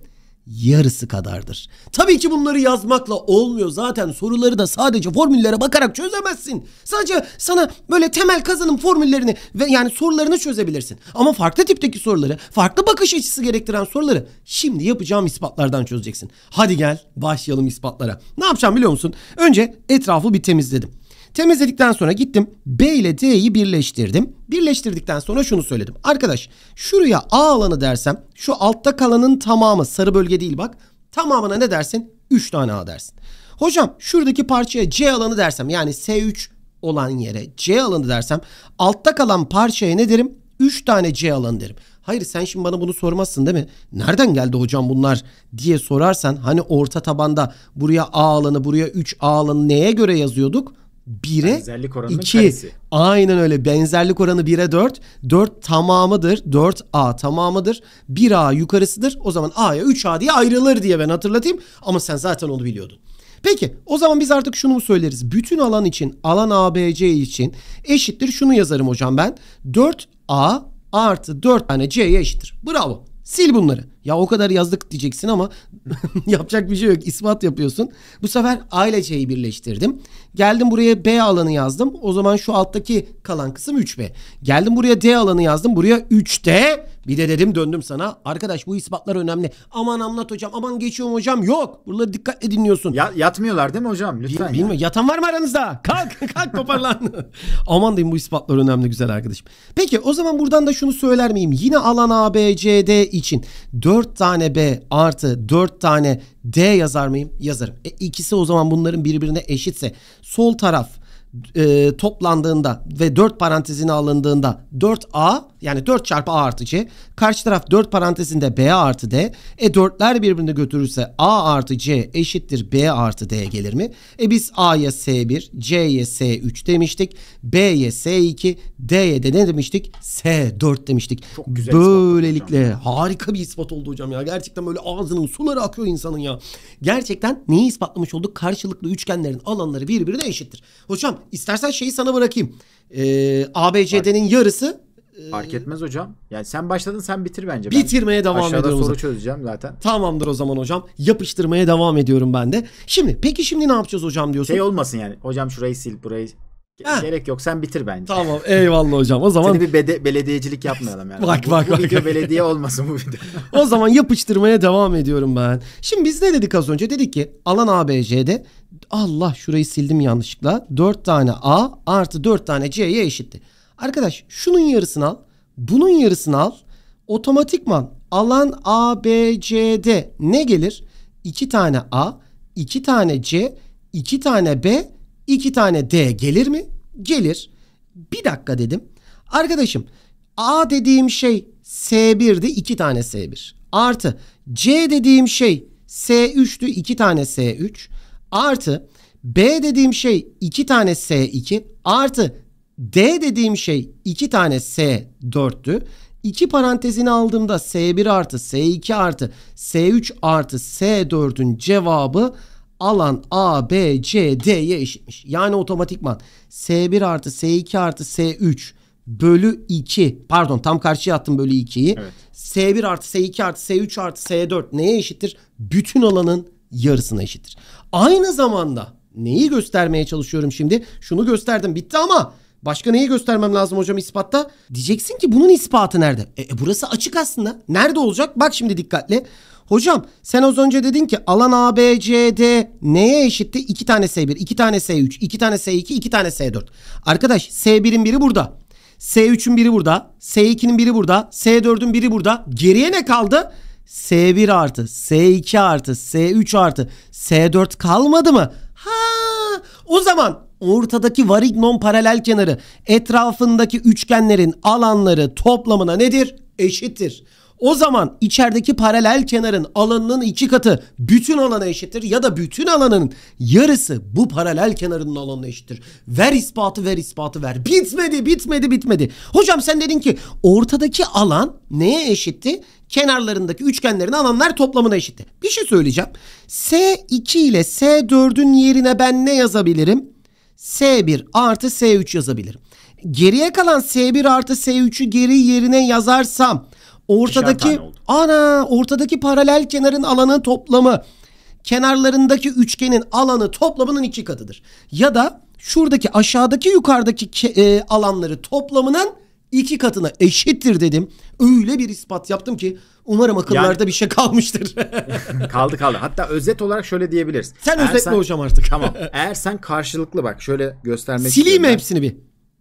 yarısı kadardır. Tabii ki bunları yazmakla olmuyor. Zaten soruları da sadece formüllere bakarak çözemezsin. Sadece sana böyle temel kazanım formüllerini ve yani sorularını çözebilirsin. Ama farklı tipteki soruları, farklı bakış açısı gerektiren soruları şimdi yapacağım ispatlardan çözeceksin. Hadi gel başlayalım ispatlara. Ne yapacağım biliyor musun? Önce etrafı bir temizledim. Temizledikten sonra gittim B ile D'yi birleştirdim. Birleştirdikten sonra şunu söyledim. Arkadaş şuraya A alanı dersem şu altta kalanın tamamı sarı bölge değil bak. Tamamına ne dersin? 3 tane A dersin. Hocam şuradaki parçaya C alanı dersem yani S3 olan yere C alanı dersem altta kalan parçaya ne derim? 3 tane C alanı derim. Hayır sen şimdi bana bunu sormazsın değil mi? Nereden geldi hocam bunlar diye sorarsan hani orta tabanda buraya A alanı buraya 3 A alanı neye göre yazıyorduk? 1'e 2 aynen öyle benzerlik oranı 1'e 4 4 tamamıdır 4A tamamıdır 1A yukarısıdır o zaman A'ya 3A diye ayrılır diye ben hatırlatayım ama sen zaten onu biliyordun. Peki o zaman biz artık şunu mu söyleriz? Bütün alan için alan ABC için eşittir şunu yazarım hocam ben 4A artı 4 tane C'ye eşittir. Bravo sil bunları. Ya o kadar yazdık diyeceksin ama yapacak bir şey yok. İspat yapıyorsun. Bu sefer aile şeyi birleştirdim. Geldim buraya B alanı yazdım. O zaman şu alttaki kalan kısım 3B. Geldim buraya D alanı yazdım. Buraya 3D bir de dedim döndüm sana. Arkadaş bu ispatlar önemli. Aman anlat hocam. Aman geçiyorum hocam. Yok. Buraları dikkatle dinliyorsun. Ya, yatmıyorlar değil mi hocam? Lütfen. Bil, bilmiyorum. Yatan var mı aranızda? Kalk kalk toparlan. Aman diyeyim bu ispatlar önemli güzel arkadaşım. Peki o zaman buradan da şunu söyler miyim? Yine alan A, B, C, D için 4 tane B artı 4 tane D yazar mıyım? Yazarım. E, ikisi o zaman bunların birbirine eşitse sol taraf e, toplandığında ve 4 parantezine alındığında 4A yani 4 çarpı a artı c. Karşı taraf 4 parantezinde b artı d. E 4'ler birbirini götürürse a artı c eşittir b artı d gelir mi? E biz a'ya s1, c'ye s3 demiştik. B'ye s2, D'ye de ne demiştik? S4 demiştik. Çok güzel Böylelikle harika bir ispat oldu hocam ya. Gerçekten böyle ağzının suları akıyor insanın ya. Gerçekten neyi ispatlamış olduk? Karşılıklı üçgenlerin alanları birbirine eşittir. Hocam istersen şeyi sana bırakayım. Ee, ABCD'nin yarısı Fark etmez hocam. Yani sen başladın sen bitir bence. Ben Bitirmeye devam aşağıda ediyorum. soru çözeceğim zaten. Tamamdır o zaman hocam. Yapıştırmaya devam ediyorum ben de. Şimdi peki şimdi ne yapacağız hocam diyorsun. Şey olmasın yani. Hocam şurayı sil burayı Heh. Gerek yok sen bitir bence. Tamam eyvallah hocam o zaman. Seni bir bede- belediyecilik yapmayalım yani. bak bak bu, bu bak. Video belediye olmasın bu video. o zaman yapıştırmaya devam ediyorum ben. Şimdi biz ne dedik az önce? Dedik ki alan ABC'de Allah şurayı sildim yanlışlıkla. 4 tane A artı 4 tane C'ye eşitti. Arkadaş şunun yarısını al. Bunun yarısını al. Otomatikman alan A, B, C'de ne gelir? 2 tane A, 2 tane C, 2 tane B, 2 tane D gelir mi? Gelir. Bir dakika dedim. Arkadaşım A dediğim şey S1'di 2 tane S1. Artı C dediğim şey S3'tü 2 tane S3. Artı B dediğim şey 2 tane S2. Artı D dediğim şey iki tane S 4'tü. 2 parantezini aldığımda S1 artı S2 artı S3 artı S4'ün cevabı alan A, B, C, D'ye eşitmiş. Yani otomatikman S1 artı S2 artı S3 bölü 2 pardon tam karşıya attım bölü 2'yi. Evet. S1 artı S2 artı S3 artı S4 neye eşittir? Bütün alanın yarısına eşittir. Aynı zamanda neyi göstermeye çalışıyorum şimdi? Şunu gösterdim bitti ama Başka neyi göstermem lazım hocam ispatta? Diyeceksin ki bunun ispatı nerede? E, e, burası açık aslında. Nerede olacak? Bak şimdi dikkatle. Hocam sen az önce dedin ki alan ABCD neye eşitti? 2 tane S1, 2 tane S3, 2 tane S2, 2 tane S4. Arkadaş S1'in biri burada. S3'ün biri burada. S2'nin biri burada. S4'ün biri burada. Geriye ne kaldı? S1 artı, S2 artı, S3 artı, S4 kalmadı mı? Ha, o zaman ortadaki varignon paralel kenarı etrafındaki üçgenlerin alanları toplamına nedir? Eşittir. O zaman içerideki paralel kenarın alanının iki katı bütün alana eşittir ya da bütün alanın yarısı bu paralel kenarının alanına eşittir. Ver ispatı ver ispatı ver. Bitmedi bitmedi bitmedi. Hocam sen dedin ki ortadaki alan neye eşitti? Kenarlarındaki üçgenlerin alanlar toplamına eşitti. Bir şey söyleyeceğim. S2 ile S4'ün yerine ben ne yazabilirim? S1 artı S3 yazabilirim. Geriye kalan S1 artı S3'ü geri yerine yazarsam ortadaki ana ortadaki paralel kenarın alanı toplamı kenarlarındaki üçgenin alanı toplamının iki katıdır. Ya da şuradaki aşağıdaki yukarıdaki e, alanları toplamının iki katına eşittir dedim. Öyle bir ispat yaptım ki umarım akıllarda yani, bir şey kalmıştır. kaldı kaldı. Hatta özet olarak şöyle diyebiliriz. Sen eğer özetle sen, hocam artık. Tamam. Eğer sen karşılıklı bak şöyle göstermek Sileyim mi hepsini bir?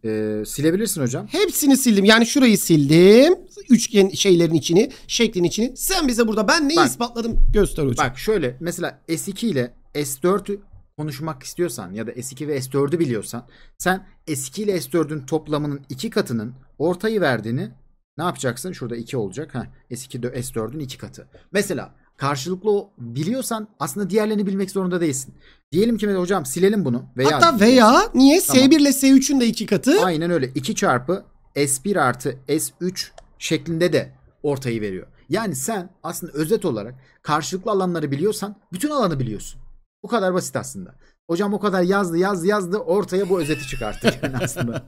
E, silebilirsin hocam. Hepsini sildim. Yani şurayı sildim. Üçgen şeylerin içini, şeklin içini. Sen bize burada ben neyi bak, ispatladım göster hocam. Bak şöyle mesela S2 ile S4'ü konuşmak istiyorsan ya da S2 ve S4'ü biliyorsan sen S2 ile S4'ün toplamının iki katının ortayı verdiğini ne yapacaksın? Şurada 2 olacak. Ha, S2 S4'ün 2 katı. Mesela karşılıklı biliyorsan aslında diğerlerini bilmek zorunda değilsin. Diyelim ki hocam silelim bunu. Veya Hatta veya niye tamam. S1 ile S3'ün de 2 katı? Aynen öyle. 2 çarpı S1 artı S3 şeklinde de ortayı veriyor. Yani sen aslında özet olarak karşılıklı alanları biliyorsan bütün alanı biliyorsun. Bu kadar basit aslında. Hocam o kadar yazdı yazdı yazdı ortaya bu özeti çıkarttı yani aslında.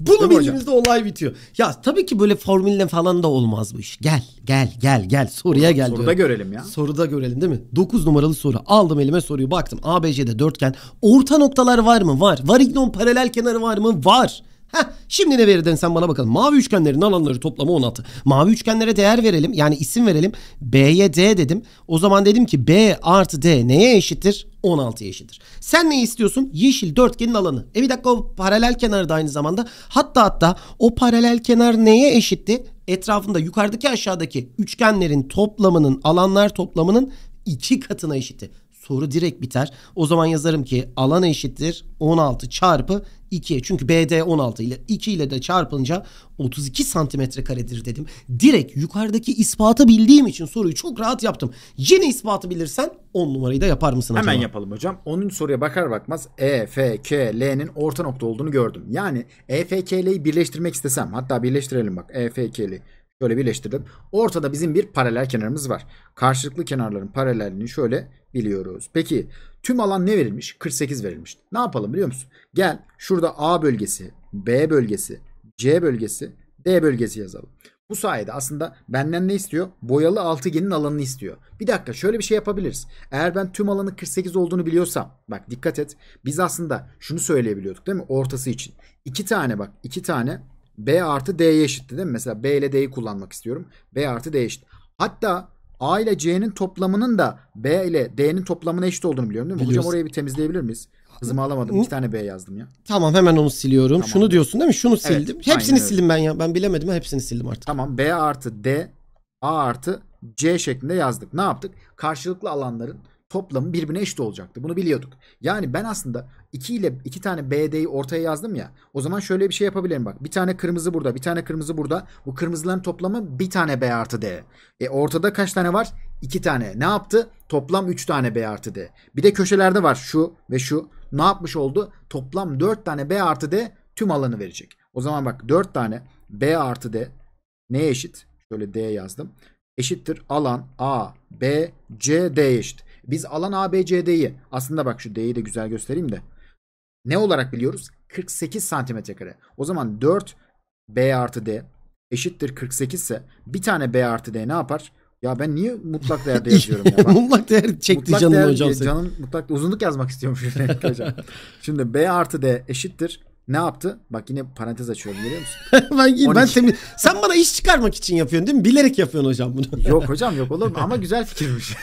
Bunu bildiğinizde olay bitiyor. Ya tabii ki böyle formülle falan da olmaz bu iş. Gel gel gel gel soruya gel. Soruda diyorum. görelim ya. Soruda görelim değil mi? 9 numaralı soru. Aldım elime soruyu baktım. ABC'de dörtgen. Orta noktalar var mı? Var. Varignon paralel kenarı var mı? Var. Heh, şimdi ne verirdin sen bana bakalım. Mavi üçgenlerin alanları toplamı 16. Mavi üçgenlere değer verelim. Yani isim verelim. B'ye D dedim. O zaman dedim ki B artı D neye eşittir? 16'ya eşittir. Sen ne istiyorsun? Yeşil dörtgenin alanı. E bir dakika o paralel kenarı da aynı zamanda. Hatta hatta o paralel kenar neye eşitti? Etrafında yukarıdaki aşağıdaki üçgenlerin toplamının alanlar toplamının iki katına eşitti soru direkt biter. O zaman yazarım ki alan eşittir 16 çarpı 2'ye. Çünkü BD 16 ile 2 ile de çarpınca 32 santimetre karedir dedim. Direkt yukarıdaki ispatı bildiğim için soruyu çok rahat yaptım. Yine ispatı bilirsen 10 numarayı da yapar mısın Hemen acaba? Hemen yapalım hocam. Onun soruya bakar bakmaz E, F, K, L'nin orta nokta olduğunu gördüm. Yani E, F, K, L'yi birleştirmek istesem hatta birleştirelim bak E, F, K, L'yi. Şöyle birleştirdim. Ortada bizim bir paralel kenarımız var. Karşılıklı kenarların paralelliğini şöyle biliyoruz. Peki Tüm alan ne verilmiş? 48 verilmiş. Ne yapalım biliyor musun? Gel şurada A bölgesi, B bölgesi, C bölgesi, D bölgesi yazalım. Bu sayede aslında benden ne istiyor? Boyalı altıgenin alanını istiyor. Bir dakika şöyle bir şey yapabiliriz. Eğer ben tüm alanın 48 olduğunu biliyorsam bak dikkat et. Biz aslında şunu söyleyebiliyorduk değil mi? Ortası için. İki tane bak iki tane B artı D'ye eşitti değil mi? Mesela B ile D'yi kullanmak istiyorum. B artı D eşit. Hatta A ile C'nin toplamının da B ile D'nin toplamına eşit olduğunu biliyorum değil mi? Biliyoruz. Hocam orayı bir temizleyebilir miyiz? Hızımı alamadım. İki tane B yazdım ya. Tamam hemen onu siliyorum. Tamam. Şunu diyorsun değil mi? Şunu evet, sildim. Hepsini sildim ben ya. Ben bilemedim. Hepsini sildim artık. Tamam. B artı D, A artı C şeklinde yazdık. Ne yaptık? Karşılıklı alanların toplamı birbirine eşit olacaktı. Bunu biliyorduk. Yani ben aslında 2 ile 2 tane BD'yi ortaya yazdım ya. O zaman şöyle bir şey yapabilirim bak. Bir tane kırmızı burada, bir tane kırmızı burada. Bu kırmızıların toplamı bir tane B artı D. E ortada kaç tane var? 2 tane. Ne yaptı? Toplam 3 tane B artı D. Bir de köşelerde var şu ve şu. Ne yapmış oldu? Toplam 4 tane B artı D tüm alanı verecek. O zaman bak 4 tane B artı D neye eşit? Şöyle D yazdım. Eşittir alan A, B, C, D eşit. Biz alan ABCD'yi aslında bak şu D'yi de güzel göstereyim de. Ne olarak biliyoruz? 48 santimetre kare. O zaman 4 B artı D eşittir 48 ise bir tane B artı D ne yapar? Ya ben niye mutlak değerde yazıyorum ya? Ben, mutlak değer çekti mutlak canım değer, hocam. Senin. mutlak uzunluk yazmak istiyorum Şimdi B artı D eşittir ne yaptı? Bak yine parantez açıyorum görüyor musun? ben ben temiz. Sen bana iş çıkarmak için yapıyorsun değil mi? Bilerek yapıyorsun hocam bunu. yok hocam yok olur mu? Ama güzel fikirmiş.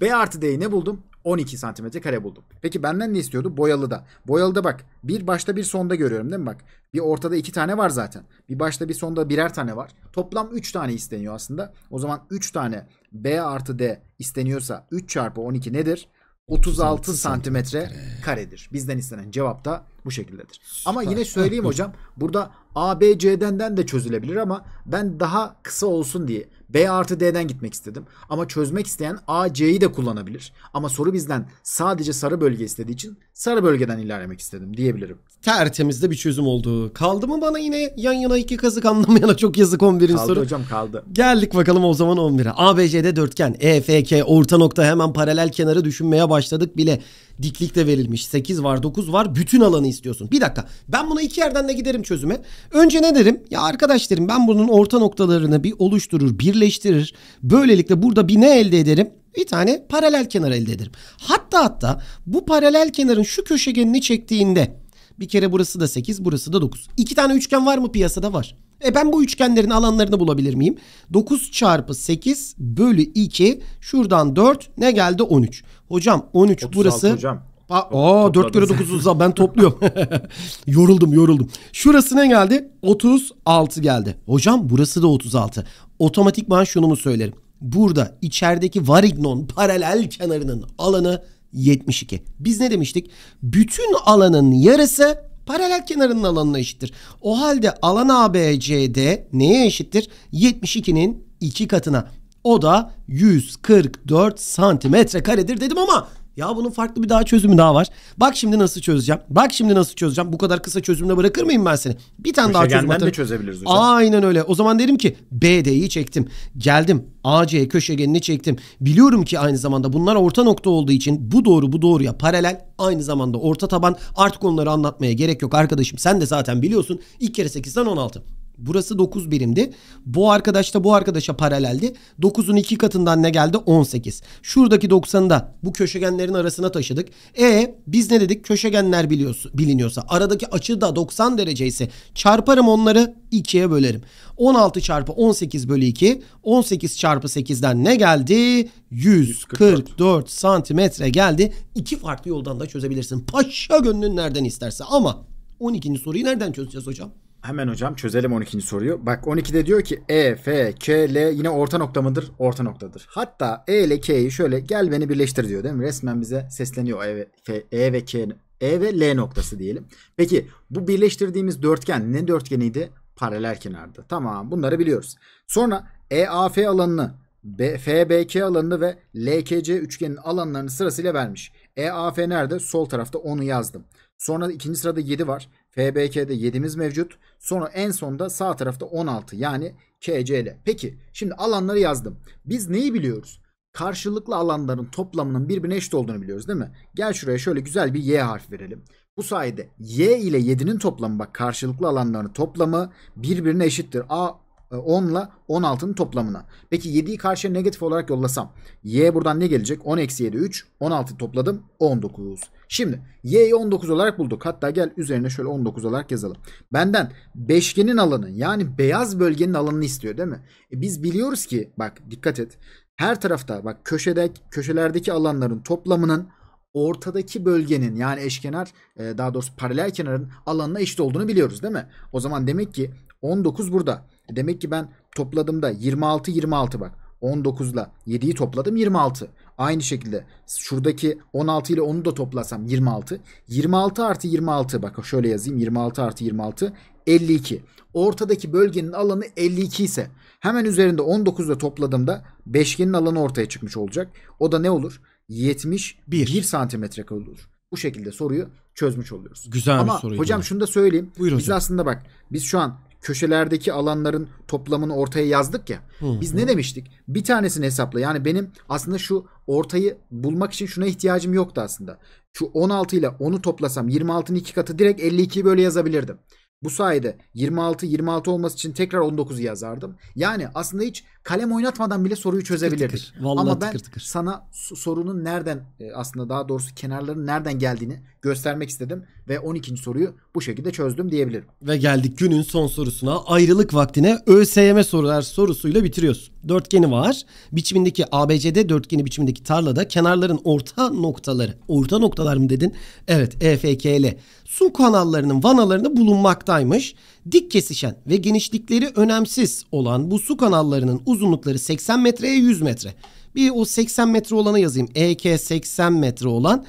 B artı D'yi ne buldum? 12 santimetre kare buldum. Peki benden ne istiyordu? Boyalı da. Boyalı da bak bir başta bir sonda görüyorum değil mi bak. Bir ortada iki tane var zaten. Bir başta bir sonda birer tane var. Toplam 3 tane isteniyor aslında. O zaman 3 tane B artı D isteniyorsa 3 çarpı 12 nedir? 36 santimetre karedir. Bizden istenen cevap da bu şekildedir. Süper. Ama yine söyleyeyim hocam burada A B C'den de çözülebilir ama ben daha kısa olsun diye B artı D'den gitmek istedim. Ama çözmek isteyen A, C'yi de kullanabilir. Ama soru bizden sadece sarı bölge istediği için sarı bölgeden ilerlemek istedim diyebilirim tertemizde bir çözüm oldu. Kaldı mı bana yine yan yana iki kazık anlamayana çok yazık 11'in soru. Kaldı hocam kaldı. Geldik bakalım o zaman 11'e. ABC'de dörtgen, EFK orta nokta hemen paralel kenarı düşünmeye başladık bile. Diklik de verilmiş. 8 var 9 var bütün alanı istiyorsun. Bir dakika ben buna iki yerden de giderim çözüme. Önce ne derim? Ya arkadaş derim ben bunun orta noktalarını bir oluşturur birleştirir. Böylelikle burada bir ne elde ederim? bir tane paralel kenar elde ederim. Hatta hatta bu paralel kenarın şu köşegenini çektiğinde bir kere burası da 8, burası da 9. İki tane üçgen var mı piyasada? Var. E ben bu üçgenlerin alanlarını bulabilir miyim? 9 çarpı 8 bölü 2. Şuradan 4. Ne geldi? 13. Hocam 13 burası. hocam. Aa 4 kere 9'u ben topluyorum. yoruldum yoruldum. Şurası ne geldi? 36 geldi. Hocam burası da 36. Otomatikman şunu mu söylerim? Burada içerideki varignon paralel kenarının alanı 72. Biz ne demiştik? Bütün alanın yarısı paralel kenarının alanına eşittir. O halde alan ABCD neye eşittir? 72'nin iki katına. O da 144 santimetre karedir dedim ama ya bunun farklı bir daha çözümü daha var. Bak şimdi nasıl çözeceğim. Bak şimdi nasıl çözeceğim. Bu kadar kısa çözümle bırakır mıyım ben seni? Bir tane daha çözüm atarım. de çözebiliriz hocam. Aynen öyle. O zaman derim ki BD'yi çektim. Geldim AC köşegenini çektim. Biliyorum ki aynı zamanda bunlar orta nokta olduğu için bu doğru bu doğruya paralel aynı zamanda orta taban. Artık onları anlatmaya gerek yok arkadaşım. Sen de zaten biliyorsun. 2 kere 8'den 16. Burası 9 birimdi. Bu arkadaş da bu arkadaşa paraleldi. 9'un 2 katından ne geldi? 18. Şuradaki 90'ı da bu köşegenlerin arasına taşıdık. E biz ne dedik? Köşegenler biliyorsa, biliniyorsa aradaki açı da 90 derece ise çarparım onları 2'ye bölerim. 16 çarpı 18 bölü 2. 18 çarpı 8'den ne geldi? 144 santimetre geldi. İki farklı yoldan da çözebilirsin. Paşa gönlün nereden isterse ama 12. soruyu nereden çözeceğiz hocam? Hemen hocam çözelim 12. soruyu. Bak 12'de diyor ki E, F, K, L yine orta nokta mıdır? Orta noktadır. Hatta E ile K'yi şöyle gel beni birleştir diyor değil mi? Resmen bize sesleniyor E ve, F, e ve K, E ve L noktası diyelim. Peki bu birleştirdiğimiz dörtgen ne dörtgeniydi? Paralel kenardı. Tamam bunları biliyoruz. Sonra EAF alanını B, FBK alanını ve LKC üçgenin alanlarını sırasıyla vermiş. EAF nerede? Sol tarafta onu yazdım. Sonra ikinci sırada 7 var. FBK'de 7'miz mevcut. Sonra en sonda sağ tarafta 16 yani KCL. Peki şimdi alanları yazdım. Biz neyi biliyoruz? Karşılıklı alanların toplamının birbirine eşit olduğunu biliyoruz değil mi? Gel şuraya şöyle güzel bir Y harfi verelim. Bu sayede Y ile 7'nin toplamı bak karşılıklı alanların toplamı birbirine eşittir. A 10 e, ile 16'nın toplamına. Peki 7'yi karşıya negatif olarak yollasam. Y buradan ne gelecek? 10 eksi 7 3. 16 topladım 19. Şimdi y'yi 19 olarak bulduk. Hatta gel üzerine şöyle 19 olarak yazalım. Benden beşgenin alanı yani beyaz bölgenin alanını istiyor değil mi? E biz biliyoruz ki bak dikkat et. Her tarafta bak köşede köşelerdeki alanların toplamının ortadaki bölgenin yani eşkenar e, daha doğrusu paralel kenarın alanına eşit olduğunu biliyoruz değil mi? O zaman demek ki 19 burada. E, demek ki ben topladığımda 26 26 bak. 19 ile 7'yi topladım 26. Aynı şekilde şuradaki 16 ile onu da toplasam 26. 26 artı 26 bak şöyle yazayım 26 artı 26 52. Ortadaki bölgenin alanı 52 ise hemen üzerinde 19 ile topladığımda beşgenin alanı ortaya çıkmış olacak. O da ne olur? 71 Bir. santimetre olur. Bu şekilde soruyu çözmüş oluyoruz. Güzel Ama bir soruydu. hocam şunu da söyleyeyim. Buyur biz hocam. aslında bak biz şu an köşelerdeki alanların toplamını ortaya yazdık ya. Hı, biz ne demiştik? Bir tanesini hesapla. Yani benim aslında şu ortayı bulmak için şuna ihtiyacım yoktu aslında. Şu 16 ile 10'u toplasam 26'nın iki katı direkt 52'yi böyle yazabilirdim. Bu sayede 26 26 olması için tekrar 19'u yazardım. Yani aslında hiç kalem oynatmadan bile soruyu çözebilirdik. Tıkır tıkır. Vallahi Ama ben tıkır tıkır. sana sorunun nereden e, aslında daha doğrusu kenarların nereden geldiğini göstermek istedim ve 12. soruyu bu şekilde çözdüm diyebilirim. Ve geldik günün son sorusuna. Ayrılık vaktine ÖSYM sorular sorusuyla bitiriyoruz. Dörtgeni var. Biçimindeki ABCD dörtgeni biçimindeki tarlada kenarların orta noktaları. Orta noktalar mı dedin? Evet EFKL. Su kanallarının vanalarında bulunmaktaymış dik kesişen ve genişlikleri önemsiz olan bu su kanallarının uzunlukları 80 metreye 100 metre. Bir o 80 metre olanı yazayım. E EK 80 metre olan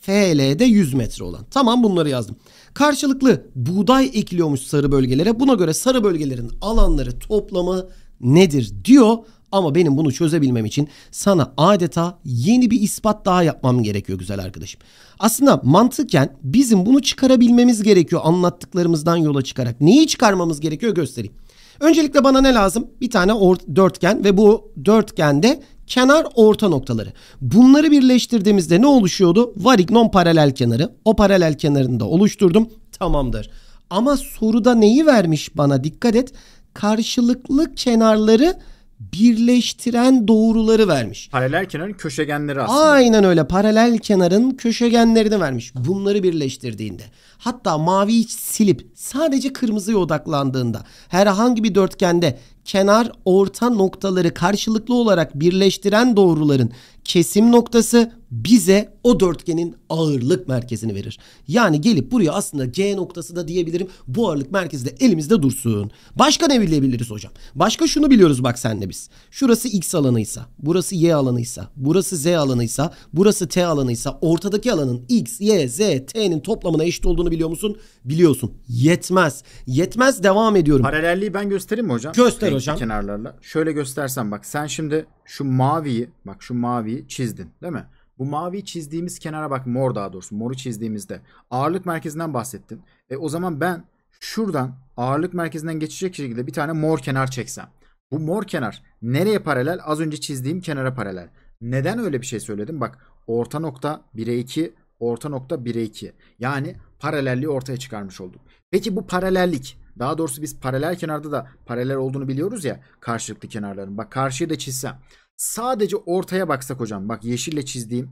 FL'de 100 metre olan. Tamam bunları yazdım. Karşılıklı buğday ekiliyormuş sarı bölgelere. Buna göre sarı bölgelerin alanları toplamı nedir diyor. Ama benim bunu çözebilmem için sana adeta yeni bir ispat daha yapmam gerekiyor güzel arkadaşım. Aslında mantıken bizim bunu çıkarabilmemiz gerekiyor anlattıklarımızdan yola çıkarak. Neyi çıkarmamız gerekiyor göstereyim. Öncelikle bana ne lazım? Bir tane dörtgen ve bu dörtgende kenar orta noktaları. Bunları birleştirdiğimizde ne oluşuyordu? Varignon paralel kenarı. O paralel kenarını da oluşturdum. Tamamdır. Ama soruda neyi vermiş bana dikkat et. Karşılıklı kenarları birleştiren doğruları vermiş. Paralel kenarın köşegenleri aslında. Aynen öyle. Paralel kenarın köşegenlerini vermiş. Bunları birleştirdiğinde. Hatta maviyi silip sadece kırmızıya odaklandığında herhangi bir dörtgende kenar orta noktaları karşılıklı olarak birleştiren doğruların kesim noktası bize o dörtgenin ağırlık merkezini verir. Yani gelip buraya aslında G noktası da diyebilirim. Bu ağırlık merkezi de elimizde dursun. Başka ne bilebiliriz hocam? Başka şunu biliyoruz bak senle biz. Şurası X alanıysa, burası Y alanıysa, burası Z alanıysa, burası T alanıysa ortadaki alanın X, Y, Z, T'nin toplamına eşit olduğunu biliyor musun? Biliyorsun. Yetmez. Yetmez devam ediyorum. Paralelliği ben göstereyim mi hocam? Göster çalışan. kenarlarla. Şöyle göstersem, bak sen şimdi şu maviyi bak şu maviyi çizdin değil mi? Bu maviyi çizdiğimiz kenara bak mor daha doğrusu moru çizdiğimizde ağırlık merkezinden bahsettin. E o zaman ben şuradan ağırlık merkezinden geçecek şekilde bir tane mor kenar çeksem. Bu mor kenar nereye paralel? Az önce çizdiğim kenara paralel. Neden öyle bir şey söyledim? Bak orta nokta 1'e 2, orta nokta 1'e 2. Yani paralelliği ortaya çıkarmış olduk. Peki bu paralellik daha doğrusu biz paralel kenarda da paralel olduğunu biliyoruz ya karşılıklı kenarların. Bak karşıyı da çizsem. Sadece ortaya baksak hocam. Bak yeşille çizdiğim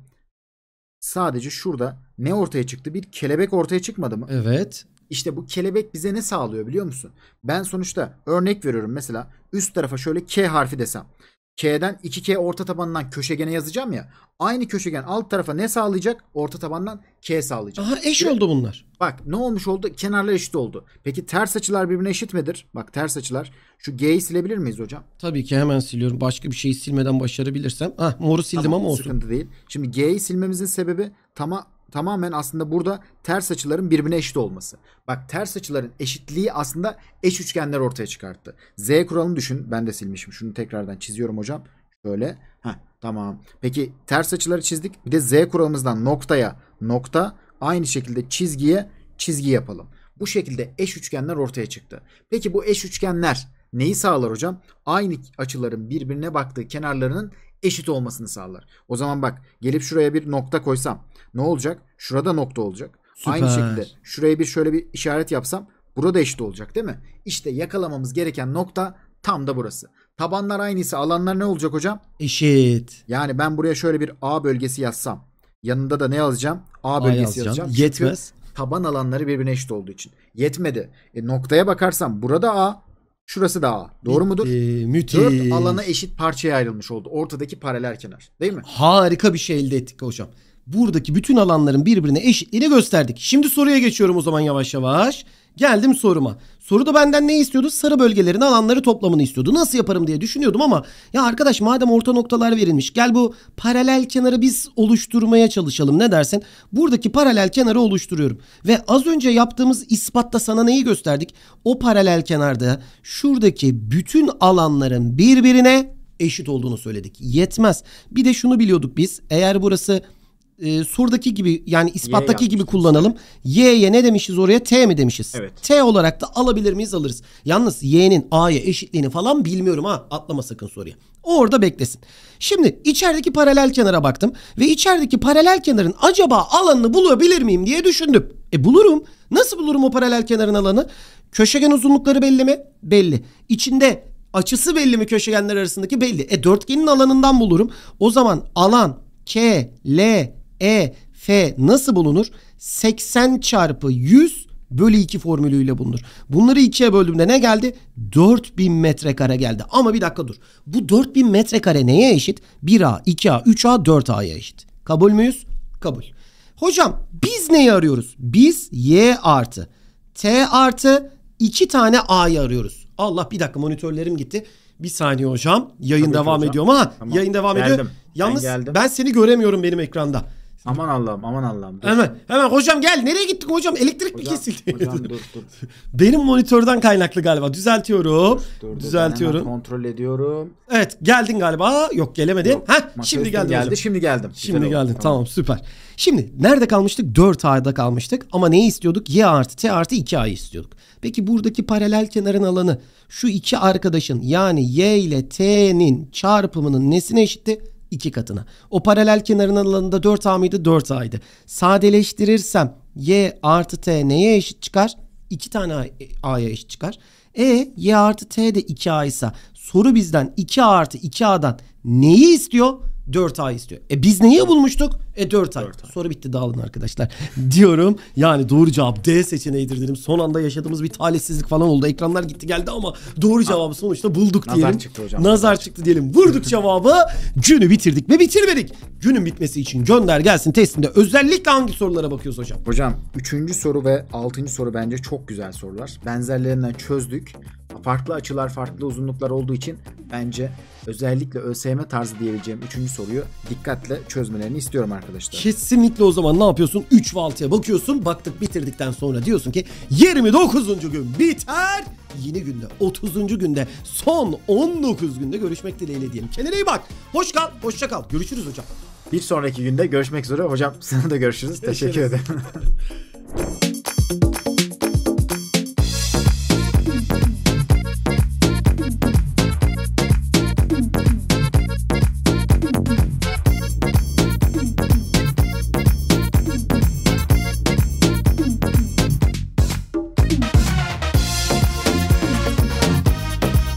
sadece şurada ne ortaya çıktı? Bir kelebek ortaya çıkmadı mı? Evet. İşte bu kelebek bize ne sağlıyor biliyor musun? Ben sonuçta örnek veriyorum mesela üst tarafa şöyle K harfi desem. K'den 2K orta tabandan köşegene yazacağım ya. Aynı köşegen alt tarafa ne sağlayacak? Orta tabandan K sağlayacak. Aha eş Şimdi, oldu bunlar. Bak ne olmuş oldu? Kenarlar eşit oldu. Peki ters açılar birbirine eşit midir? Bak ters açılar. Şu G'yi silebilir miyiz hocam? Tabii ki hemen siliyorum. Başka bir şeyi silmeden başarabilirsem. Ah moru sildim tamam, ama olsun. Sıkıntı değil. Şimdi G'yi silmemizin sebebi tamam tamamen aslında burada ters açıların birbirine eşit olması. Bak ters açıların eşitliği aslında eş üçgenler ortaya çıkarttı. Z kuralını düşün. Ben de silmişim. Şunu tekrardan çiziyorum hocam. Şöyle. Heh, tamam. Peki ters açıları çizdik. Bir de Z kuralımızdan noktaya nokta aynı şekilde çizgiye çizgi yapalım. Bu şekilde eş üçgenler ortaya çıktı. Peki bu eş üçgenler neyi sağlar hocam? Aynı açıların birbirine baktığı kenarlarının eşit olmasını sağlar. O zaman bak gelip şuraya bir nokta koysam ne olacak? Şurada nokta olacak. Süper. Aynı şekilde şuraya bir şöyle bir işaret yapsam burada eşit olacak değil mi? İşte yakalamamız gereken nokta tam da burası. Tabanlar aynıysa alanlar ne olacak hocam? Eşit. Yani ben buraya şöyle bir A bölgesi yazsam yanında da ne yazacağım? A bölgesi A yazacağım. yazacağım. Yetmez. Çünkü taban alanları birbirine eşit olduğu için. Yetmedi. E, noktaya bakarsam burada A Şurası da A. Doğru Bitti, mudur? E, müthiş. Dört alana eşit parçaya ayrılmış oldu. Ortadaki paralel kenar. Değil mi? Harika bir şey elde ettik hocam. Buradaki bütün alanların birbirine eşitliğini gösterdik. Şimdi soruya geçiyorum o zaman yavaş yavaş. Geldim soruma. Soru da benden ne istiyordu? Sarı bölgelerin alanları toplamını istiyordu. Nasıl yaparım diye düşünüyordum ama ya arkadaş madem orta noktalar verilmiş gel bu paralel kenarı biz oluşturmaya çalışalım ne dersin? Buradaki paralel kenarı oluşturuyorum. Ve az önce yaptığımız ispatta sana neyi gösterdik? O paralel kenarda şuradaki bütün alanların birbirine eşit olduğunu söyledik. Yetmez. Bir de şunu biliyorduk biz. Eğer burası e, surdaki gibi yani ispattaki gibi kullanalım. Y'ye ne demişiz oraya? T mi demişiz? Evet. T olarak da alabilir miyiz? Alırız. Yalnız Y'nin A'ya eşitliğini falan bilmiyorum ha. Atlama sakın soruya. O orada beklesin. Şimdi içerideki paralel kenara baktım ve içerideki paralel kenarın acaba alanını bulabilir miyim diye düşündüm. E bulurum. Nasıl bulurum o paralel kenarın alanı? Köşegen uzunlukları belli mi? Belli. İçinde açısı belli mi köşegenler arasındaki? Belli. E dörtgenin alanından bulurum. O zaman alan K, L, e, F nasıl bulunur? 80 çarpı 100 bölü 2 formülüyle bulunur. Bunları ikiye böldüğümde ne geldi? 4000 metrekare geldi. Ama bir dakika dur. Bu 4000 metrekare neye eşit? 1A, 2A, 3A, 4A'ya eşit. Kabul müyüz? Kabul. Hocam biz neyi arıyoruz? Biz Y artı T artı 2 tane A'yı arıyoruz. Allah bir dakika monitörlerim gitti. Bir saniye hocam. Yayın Tabii devam hocam. ediyor mu tamam. yayın devam geldim. ediyor. Yalnız ben, geldim. ben seni göremiyorum benim ekranda. Aman Allah'ım aman Allah'ım. Hemen hemen hocam gel nereye gittik hocam elektrik hocam, mi kesildi? Hocam dur dur. Benim monitörden kaynaklı galiba düzeltiyorum. Dur, dur, düzeltiyorum. kontrol ediyorum. Evet geldin galiba yok gelemedin. Yok, Heh, şimdi geldin geldi, hocam. Şimdi geldim. Şimdi Güzel geldin tamam. tamam süper. Şimdi nerede kalmıştık? 4 ayda kalmıştık ama neyi istiyorduk? Y artı T artı 2 ay istiyorduk. Peki buradaki paralel kenarın alanı şu iki arkadaşın yani Y ile T'nin çarpımının nesine eşitti? 2 katına. O paralel kenarın alanında 4A mıydı? 4A'ydı. Sadeleştirirsem y artı t neye eşit çıkar? 2 tane a'ya eşit çıkar. E y artı t de 2a ise soru bizden 2a artı 2a'dan neyi istiyor? 4a istiyor. E biz neyi bulmuştuk? E 4 ay. 4 ay. Sonra bitti dağılın arkadaşlar. Diyorum yani doğru cevap D seçeneğidir dedim. Son anda yaşadığımız bir talihsizlik falan oldu. Ekranlar gitti geldi ama doğru cevabı sonuçta bulduk Nazar diyelim. Nazar çıktı hocam. Nazar çıktı diyelim. Vurduk cevabı. Günü bitirdik mi bitirmedik. Günün bitmesi için gönder gelsin testinde. Özellikle hangi sorulara bakıyoruz hocam? Hocam 3. soru ve 6. soru bence çok güzel sorular. Benzerlerinden çözdük. Farklı açılar, farklı uzunluklar olduğu için bence özellikle ÖSYM tarzı diyebileceğim 3. soruyu dikkatle çözmelerini istiyorum arkadaşlar arkadaşlar. Kesinlikle o zaman ne yapıyorsun? 3 ve 6'ya bakıyorsun. Baktık bitirdikten sonra diyorsun ki 29. gün biter. Yeni günde 30. günde son 19 günde görüşmek dileğiyle diyelim. Kendine iyi bak. Hoş kal. Hoşça kal. Görüşürüz hocam. Bir sonraki günde görüşmek üzere. Hocam sana da görüşürüz. görüşürüz. Teşekkür ederim.